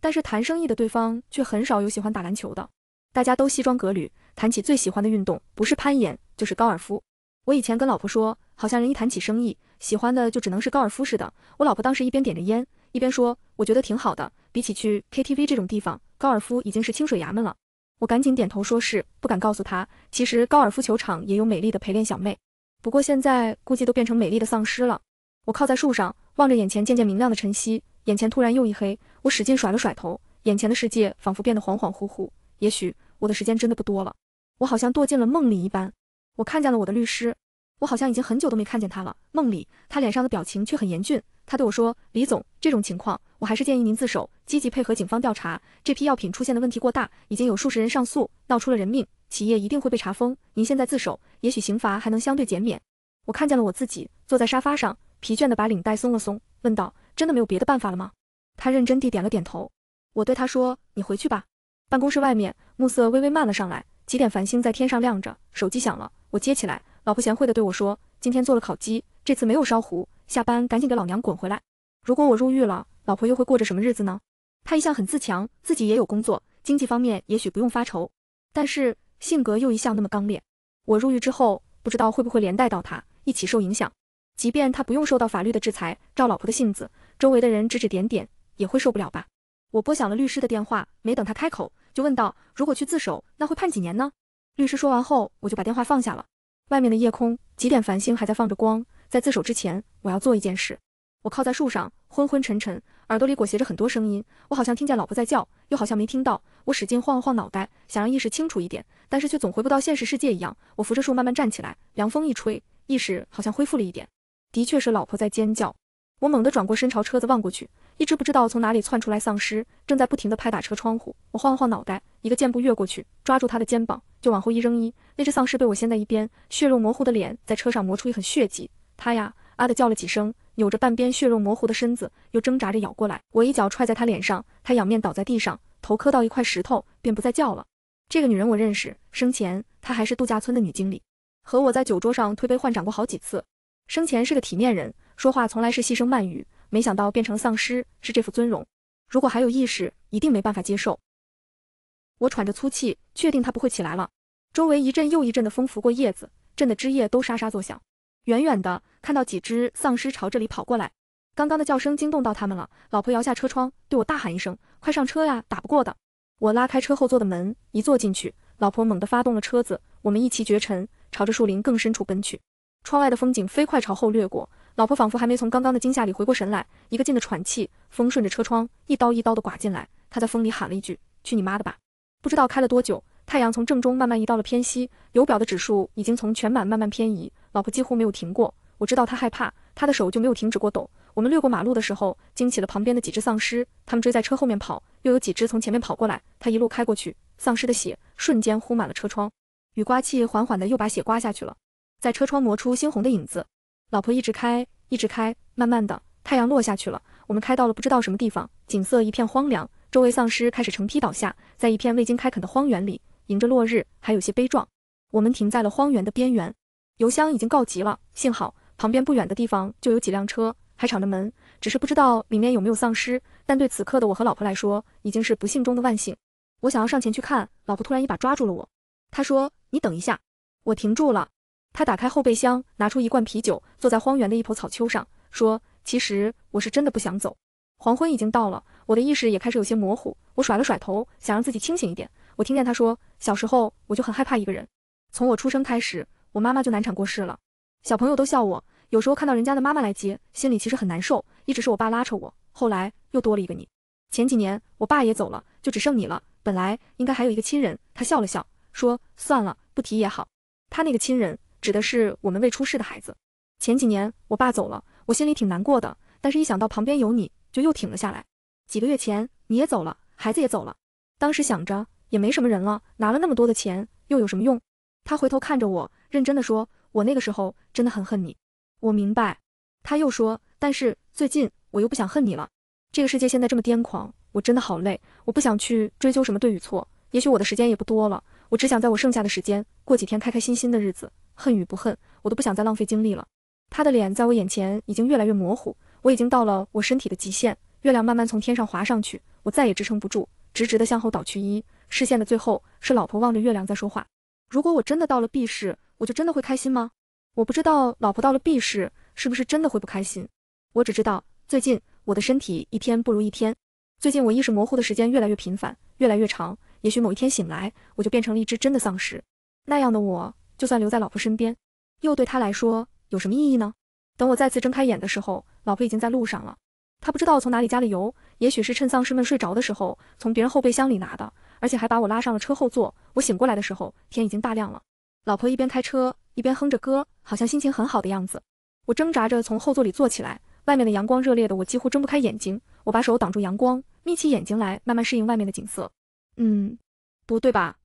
但是谈生意的对方却很少有喜欢打篮球的。大家都西装革履，谈起最喜欢的运动，不是攀岩就是高尔夫。我以前跟老婆说，好像人一谈起生意，喜欢的就只能是高尔夫似的。我老婆当时一边点着烟，一边说，我觉得挺好的，比起去 KTV 这种地方，高尔夫已经是清水衙门了。我赶紧点头说是，不敢告诉她，其实高尔夫球场也有美丽的陪练小妹，不过现在估计都变成美丽的丧尸了。我靠在树上，望着眼前渐渐明亮的晨曦，眼前突然又一黑，我使劲甩了甩头，眼前的世界仿佛变得恍恍惚惚。也许我的时间真的不多了，我好像堕进了梦里一般。我看见了我的律师，我好像已经很久都没看见他了。梦里，他脸上的表情却很严峻。他对我说：“李总，这种情况，我还是建议您自首，积极配合警方调查。这批药品出现的问题过大，已经有数十人上诉，闹出了人命，企业一定会被查封。您现在自首，也许刑罚还能相对减免。”我看见了我自己坐在沙发上。疲倦的把领带松了松，问道：“真的没有别的办法了吗？”他认真地点了点头。我对他说：“你回去吧。”办公室外面，暮色微微漫了上来，几点繁星在天上亮着。手机响了，我接起来，老婆贤惠地对我说：“今天做了烤鸡，这次没有烧糊。下班赶紧给老娘滚回来。”如果我入狱了，老婆又会过着什么日子呢？她一向很自强，自己也有工作，经济方面也许不用发愁，但是性格又一向那么刚烈。我入狱之后，不知道会不会连带到她一起受影响。即便他不用受到法律的制裁，照老婆的性子，周围的人指指点点也会受不了吧。我拨响了律师的电话，没等他开口，就问道：“如果去自首，那会判几年呢？”律师说完后，我就把电话放下了。外面的夜空，几点繁星还在放着光。在自首之前，我要做一件事。我靠在树上，昏昏沉沉，耳朵里裹挟着很多声音。我好像听见老婆在叫，又好像没听到。我使劲晃了晃脑袋，想让意识清楚一点，但是却总回不到现实世界一样。我扶着树慢慢站起来，凉风一吹，意识好像恢复了一点。的确是老婆在尖叫，我猛地转过身朝车子望过去，一只不知道从哪里窜出来丧尸正在不停地拍打车窗户。我晃了晃脑袋，一个箭步跃过去，抓住他的肩膀就往后一扔一。那只丧尸被我掀在一边，血肉模糊的脸在车上磨出一痕血迹。他呀啊的叫了几声，扭着半边血肉模糊的身子，又挣扎着咬过来。我一脚踹在他脸上，他仰面倒在地上，头磕到一块石头便不再叫了。这个女人我认识，生前她还是度假村的女经理，和我在酒桌上推杯换盏过好几次。生前是个体面人，说话从来是细声慢语。没想到变成丧尸是这副尊容，如果还有意识，一定没办法接受。我喘着粗气，确定他不会起来了。周围一阵又一阵的风拂过叶子，震得枝叶都沙沙作响。远远的看到几只丧尸朝这里跑过来，刚刚的叫声惊动到他们了。老婆摇下车窗，对我大喊一声：“快上车呀，打不过的！”我拉开车后座的门，一坐进去，老婆猛地发动了车子，我们一骑绝尘，朝着树林更深处奔去。窗外的风景飞快朝后掠过，老婆仿佛还没从刚刚的惊吓里回过神来，一个劲的喘气。风顺着车窗一刀一刀的刮进来，他在风里喊了一句：“去你妈的吧！”不知道开了多久，太阳从正中慢慢移到了偏西，油表的指数已经从全满慢慢偏移。老婆几乎没有停过，我知道她害怕，她的手就没有停止过抖。我们掠过马路的时候，惊起了旁边的几只丧尸，他们追在车后面跑，又有几只从前面跑过来。他一路开过去，丧尸的血瞬间糊满了车窗，雨刮器缓缓的又把血刮下去了。在车窗磨出猩红的影子，老婆一直开，一直开，慢慢的，太阳落下去了。我们开到了不知道什么地方，景色一片荒凉，周围丧尸开始成批倒下，在一片未经开垦的荒原里，迎着落日，还有些悲壮。我们停在了荒原的边缘，油箱已经告急了，幸好旁边不远的地方就有几辆车，还敞着门，只是不知道里面有没有丧尸，但对此刻的我和老婆来说，已经是不幸中的万幸。我想要上前去看，老婆突然一把抓住了我，她说：“你等一下。”我停住了。他打开后备箱，拿出一罐啤酒，坐在荒原的一坨草丘上，说：“其实我是真的不想走。”黄昏已经到了，我的意识也开始有些模糊。我甩了甩头，想让自己清醒一点。我听见他说：“小时候我就很害怕一个人，从我出生开始，我妈妈就难产过世了。小朋友都笑我，有时候看到人家的妈妈来接，心里其实很难受。一直是我爸拉扯我，后来又多了一个你。前几年我爸也走了，就只剩你了。本来应该还有一个亲人。”他笑了笑，说：“算了，不提也好。他那个亲人。”指的是我们未出世的孩子。前几年我爸走了，我心里挺难过的，但是一想到旁边有你就又挺了下来。几个月前你也走了，孩子也走了，当时想着也没什么人了，拿了那么多的钱又有什么用？他回头看着我，认真的说：“我那个时候真的很恨你。”我明白。他又说：“但是最近我又不想恨你了。这个世界现在这么癫狂，我真的好累，我不想去追究什么对与错。也许我的时间也不多了，我只想在我剩下的时间过几天开开心心的日子。”恨与不恨，我都不想再浪费精力了。他的脸在我眼前已经越来越模糊，我已经到了我身体的极限。月亮慢慢从天上滑上去，我再也支撑不住，直直的向后倒去。一视线的最后是老婆望着月亮在说话。如果我真的到了 B 市，我就真的会开心吗？我不知道老婆到了 B 市是不是真的会不开心。我只知道最近我的身体一天不如一天，最近我意识模糊的时间越来越频繁，越来越长。也许某一天醒来，我就变成了一只真的丧尸。那样的我。就算留在老婆身边，又对他来说有什么意义呢？等我再次睁开眼的时候，老婆已经在路上了。她不知道从哪里加了油，也许是趁丧尸们睡着的时候从别人后备箱里拿的，而且还把我拉上了车后座。我醒过来的时候，天已经大亮了。老婆一边开车一边哼着歌，好像心情很好的样子。我挣扎着从后座里坐起来，外面的阳光热烈的我几乎睁不开眼睛。我把手挡住阳光，眯起眼睛来，慢慢适应外面的景色。嗯，不对吧？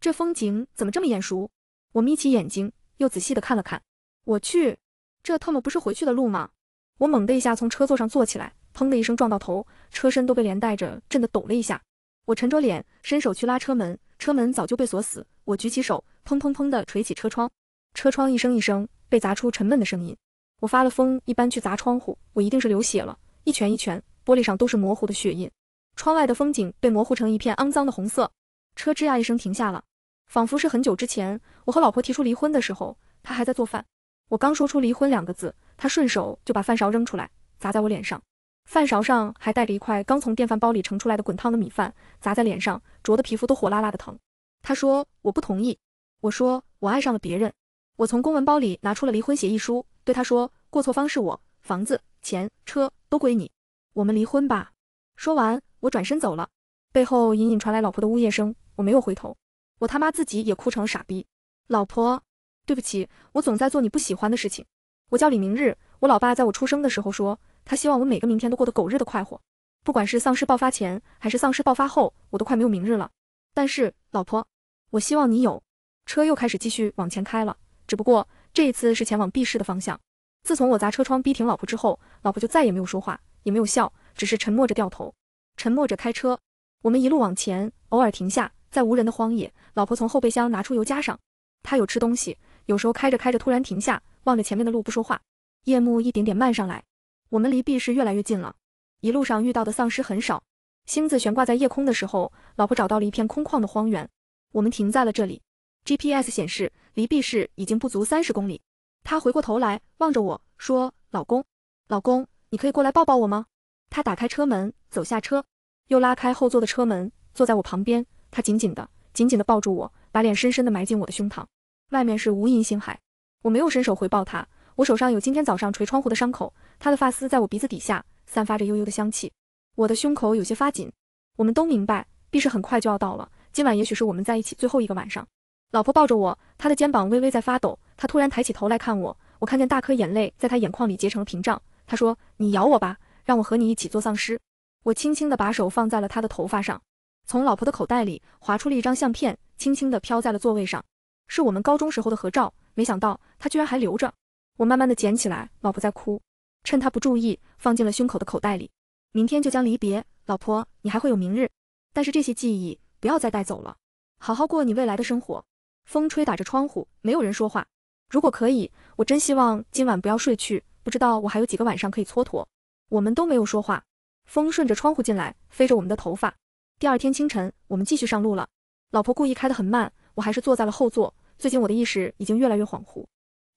这风景怎么这么眼熟？我眯起眼睛，又仔细的看了看。我去，这特么不是回去的路吗？我猛地一下从车座上坐起来，砰的一声撞到头，车身都被连带着震得抖了一下。我沉着脸，伸手去拉车门，车门早就被锁死。我举起手，砰砰砰的捶起车窗，车窗一声一声被砸出沉闷的声音。我发了疯一般去砸窗户，我一定是流血了，一拳一拳，玻璃上都是模糊的血印。窗外的风景被模糊成一片肮脏的红色。车吱呀一声停下了。仿佛是很久之前，我和老婆提出离婚的时候，她还在做饭。我刚说出离婚两个字，她顺手就把饭勺扔出来，砸在我脸上。饭勺上还带着一块刚从电饭煲里盛出来的滚烫的米饭，砸在脸上，灼得皮肤都火辣辣的疼。她说我不同意。我说我爱上了别人。我从公文包里拿出了离婚协议书，对她说过错方是我，房子、钱、车都归你，我们离婚吧。说完，我转身走了，背后隐隐传来老婆的呜咽声，我没有回头。我他妈自己也哭成了傻逼，老婆，对不起，我总在做你不喜欢的事情。我叫李明日，我老爸在我出生的时候说，他希望我每个明天都过得狗日的快活。不管是丧尸爆发前还是丧尸爆发后，我都快没有明日了。但是老婆，我希望你有。车又开始继续往前开了，只不过这一次是前往 B 市的方向。自从我砸车窗逼停老婆之后，老婆就再也没有说话，也没有笑，只是沉默着掉头，沉默着开车。我们一路往前，偶尔停下。在无人的荒野，老婆从后备箱拿出油加上。他有吃东西，有时候开着开着突然停下，望着前面的路不说话。夜幕一点点漫上来，我们离避世越来越近了。一路上遇到的丧尸很少。星子悬挂在夜空的时候，老婆找到了一片空旷的荒原，我们停在了这里。GPS 显示离避室已经不足三十公里。他回过头来望着我说：“老公，老公，你可以过来抱抱我吗？”他打开车门走下车，又拉开后座的车门，坐在我旁边。他紧紧的紧紧的抱住我，把脸深深的埋进我的胸膛。外面是无垠星海，我没有伸手回抱他，我手上有今天早上捶窗户的伤口。他的发丝在我鼻子底下散发着幽幽的香气，我的胸口有些发紧。我们都明白，必是很快就要到了，今晚也许是我们在一起最后一个晚上。老婆抱着我，她的肩膀微微在发抖。她突然抬起头来看我，我看见大颗眼泪在她眼眶里结成了屏障。她说：“你咬我吧，让我和你一起做丧尸。”我轻轻的把手放在了她的头发上。从老婆的口袋里划出了一张相片，轻轻地飘在了座位上，是我们高中时候的合照。没想到他居然还留着。我慢慢的捡起来，老婆在哭，趁他不注意，放进了胸口的口袋里。明天就将离别，老婆，你还会有明日。但是这些记忆，不要再带走了，好好过你未来的生活。风吹打着窗户，没有人说话。如果可以，我真希望今晚不要睡去。不知道我还有几个晚上可以蹉跎。我们都没有说话，风顺着窗户进来，飞着我们的头发。第二天清晨，我们继续上路了。老婆故意开得很慢，我还是坐在了后座。最近我的意识已经越来越恍惚，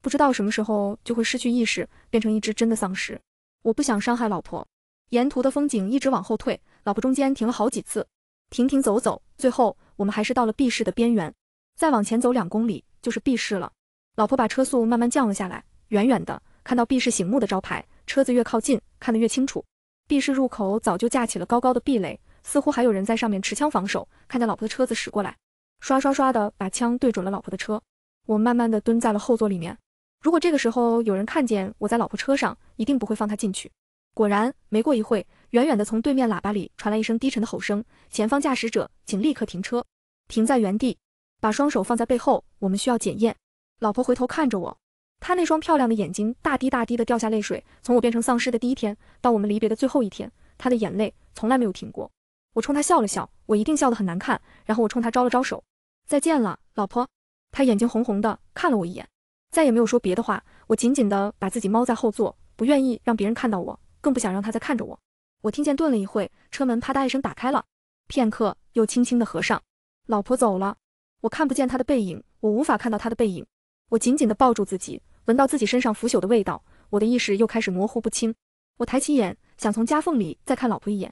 不知道什么时候就会失去意识，变成一只真的丧尸。我不想伤害老婆。沿途的风景一直往后退，老婆中间停了好几次，停停走走。最后，我们还是到了 B 市的边缘，再往前走两公里就是 B 市了。老婆把车速慢慢降了下来，远远的看到 B 市醒目的招牌，车子越靠近，看得越清楚。B 市入口早就架起了高高的壁垒。似乎还有人在上面持枪防守，看见老婆的车子驶过来，刷刷刷的把枪对准了老婆的车。我慢慢的蹲在了后座里面。如果这个时候有人看见我在老婆车上，一定不会放她进去。果然，没过一会，远远的从对面喇叭里传来一声低沉的吼声：“前方驾驶者，请立刻停车，停在原地，把双手放在背后。我们需要检验。”老婆回头看着我，她那双漂亮的眼睛大滴大滴的掉下泪水。从我变成丧尸的第一天到我们离别的最后一天，她的眼泪从来没有停过。我冲他笑了笑，我一定笑得很难看。然后我冲他招了招手，再见了，老婆。他眼睛红红的，看了我一眼，再也没有说别的话。我紧紧的把自己猫在后座，不愿意让别人看到我，更不想让他再看着我。我听见顿了一会，车门啪嗒一声打开了，片刻又轻轻的合上。老婆走了，我看不见他的背影，我无法看到他的背影。我紧紧的抱住自己，闻到自己身上腐朽的味道，我的意识又开始模糊不清。我抬起眼，想从夹缝里再看老婆一眼。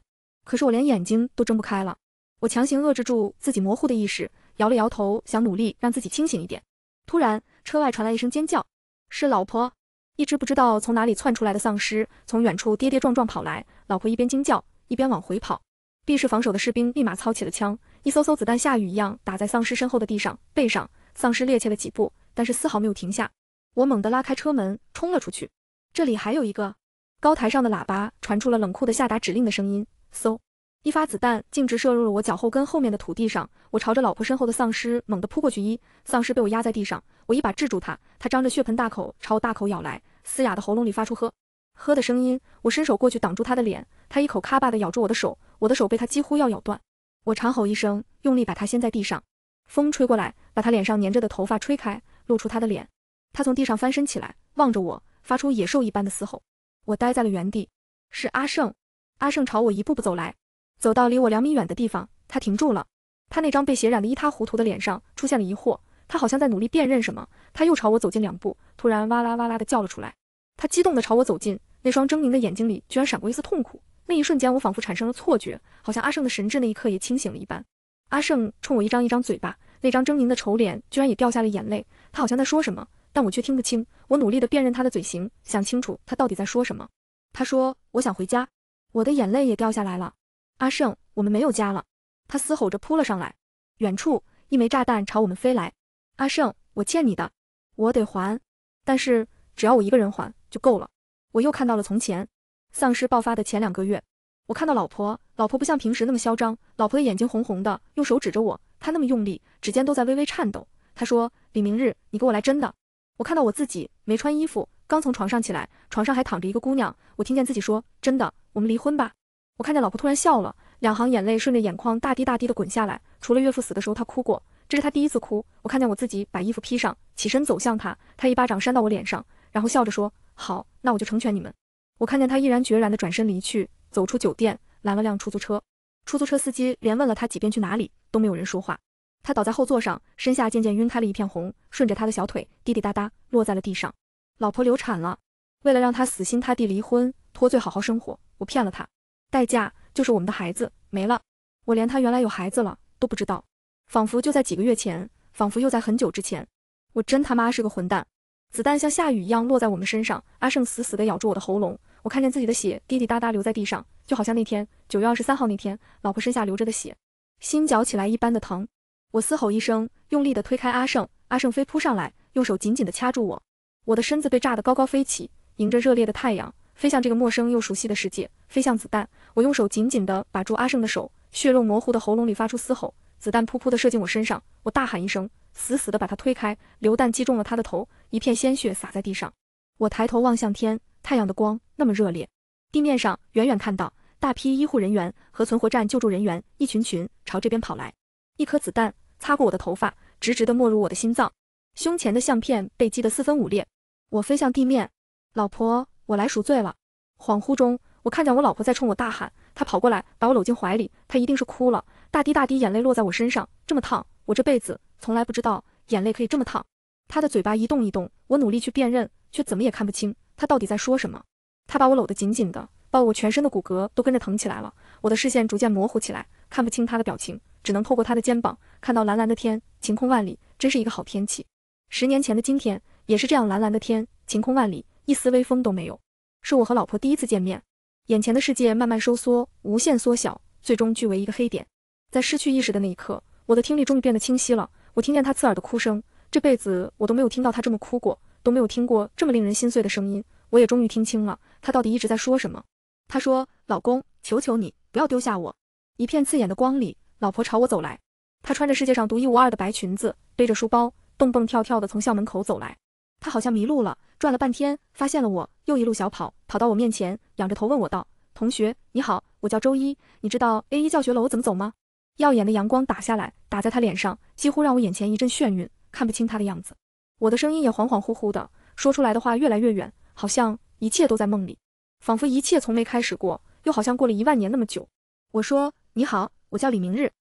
可是我连眼睛都睁不开了，我强行遏制住自己模糊的意识，摇了摇头，想努力让自己清醒一点。突然，车外传来一声尖叫，是老婆。一只不知道从哪里窜出来的丧尸从远处跌跌撞撞跑来，老婆一边惊叫一边往回跑。避市防守的士兵立马操起了枪，一艘艘子弹下雨一样打在丧尸身后的地上、背上。丧尸趔趄了几步，但是丝毫没有停下。我猛地拉开车门，冲了出去。这里还有一个。高台上的喇叭传出了冷酷的下达指令的声音。嗖！一发子弹径直射入了我脚后跟后面的土地上。我朝着老婆身后的丧尸猛地扑过去，一丧尸被我压在地上，我一把制住他。他张着血盆大口朝我大口咬来，嘶哑的喉咙里发出呵呵的声音。我伸手过去挡住他的脸，他一口咔吧的咬住我的手，我的手被他几乎要咬断。我长吼一声，用力把他掀在地上。风吹过来，把他脸上粘着的头发吹开，露出他的脸。他从地上翻身起来，望着我，发出野兽一般的嘶吼。我呆在了原地，是阿胜。阿胜朝我一步步走来，走到离我两米远的地方，他停住了。他那张被血染得一塌糊涂的脸上出现了疑惑，他好像在努力辨认什么。他又朝我走近两步，突然哇啦哇啦的叫了出来。他激动地朝我走近，那双狰狞的眼睛里居然闪过一丝痛苦。那一瞬间，我仿佛产生了错觉，好像阿胜的神智那一刻也清醒了一般。阿胜冲我一张一张嘴巴，那张狰狞的丑脸居然也掉下了眼泪。他好像在说什么，但我却听不清。我努力地辨认他的嘴型，想清楚他到底在说什么。他说：“我想回家。”我的眼泪也掉下来了，阿胜，我们没有家了。他嘶吼着扑了上来，远处一枚炸弹朝我们飞来。阿胜，我欠你的，我得还，但是只要我一个人还就够了。我又看到了从前，丧尸爆发的前两个月，我看到老婆，老婆不像平时那么嚣张，老婆的眼睛红红的，用手指着我，她那么用力，指尖都在微微颤抖。她说：“李明日，你给我来真的。”我看到我自己没穿衣服，刚从床上起来，床上还躺着一个姑娘。我听见自己说：“真的，我们离婚吧。”我看见老婆突然笑了，两行眼泪顺着眼眶大滴大滴的滚下来。除了岳父死的时候她哭过，这是她第一次哭。我看见我自己把衣服披上，起身走向她。她一巴掌扇到我脸上，然后笑着说：“好，那我就成全你们。”我看见他毅然决然的转身离去，走出酒店，拦了辆出租车。出租车司机连问了他几遍去哪里，都没有人说话。他倒在后座上，身下渐渐晕开了一片红，顺着他的小腿滴滴答答落在了地上。老婆流产了，为了让他死心塌地离婚脱罪好好生活，我骗了他，代价就是我们的孩子没了。我连他原来有孩子了都不知道，仿佛就在几个月前，仿佛又在很久之前。我真他妈是个混蛋！子弹像下雨一样落在我们身上，阿胜死死地咬住我的喉咙，我看见自己的血滴滴答答流在地上，就好像那天九月二十三号那天，老婆身下流着的血，心绞起来一般的疼。我嘶吼一声，用力的推开阿胜，阿胜飞扑上来，用手紧紧的掐住我，我的身子被炸得高高飞起，迎着热烈的太阳，飞向这个陌生又熟悉的世界，飞向子弹。我用手紧紧的把住阿胜的手，血肉模糊的喉咙里发出嘶吼。子弹噗噗的射进我身上，我大喊一声，死死的把他推开。榴弹击中了他的头，一片鲜血洒在地上。我抬头望向天，太阳的光那么热烈，地面上远远看到大批医护人员和存活站救助人员，一群群朝这边跑来。一颗子弹擦过我的头发，直直的没入我的心脏，胸前的相片被击得四分五裂，我飞向地面。老婆，我来赎罪了。恍惚中，我看见我老婆在冲我大喊，她跑过来把我搂进怀里，她一定是哭了，大滴大滴眼泪落在我身上，这么烫，我这辈子从来不知道眼泪可以这么烫。她的嘴巴一动一动，我努力去辨认，却怎么也看不清她到底在说什么。她把我搂得紧紧的，抱我全身的骨骼都跟着疼起来了，我的视线逐渐模糊起来，看不清她的表情。只能透过他的肩膀看到蓝蓝的天，晴空万里，真是一个好天气。十年前的今天也是这样，蓝蓝的天，晴空万里，一丝微风都没有。是我和老婆第一次见面，眼前的世界慢慢收缩，无限缩小，最终聚为一个黑点。在失去意识的那一刻，我的听力终于变得清晰了。我听见他刺耳的哭声，这辈子我都没有听到他这么哭过，都没有听过这么令人心碎的声音。我也终于听清了，他到底一直在说什么。他说：“老公，求求你不要丢下我。”一片刺眼的光里。老婆朝我走来，她穿着世界上独一无二的白裙子，背着书包，蹦蹦跳跳地从校门口走来。她好像迷路了，转了半天，发现了我，又一路小跑，跑到我面前，仰着头问我道：“同学，你好，我叫周一，你知道 A 一教学楼怎么走吗？”耀眼的阳光打下来，打在她脸上，几乎让我眼前一阵眩晕，看不清她的样子。我的声音也恍恍惚惚的，说出来的话越来越远，好像一切都在梦里，仿佛一切从没开始过，又好像过了一万年那么久。我说：“你好。”我叫李明日。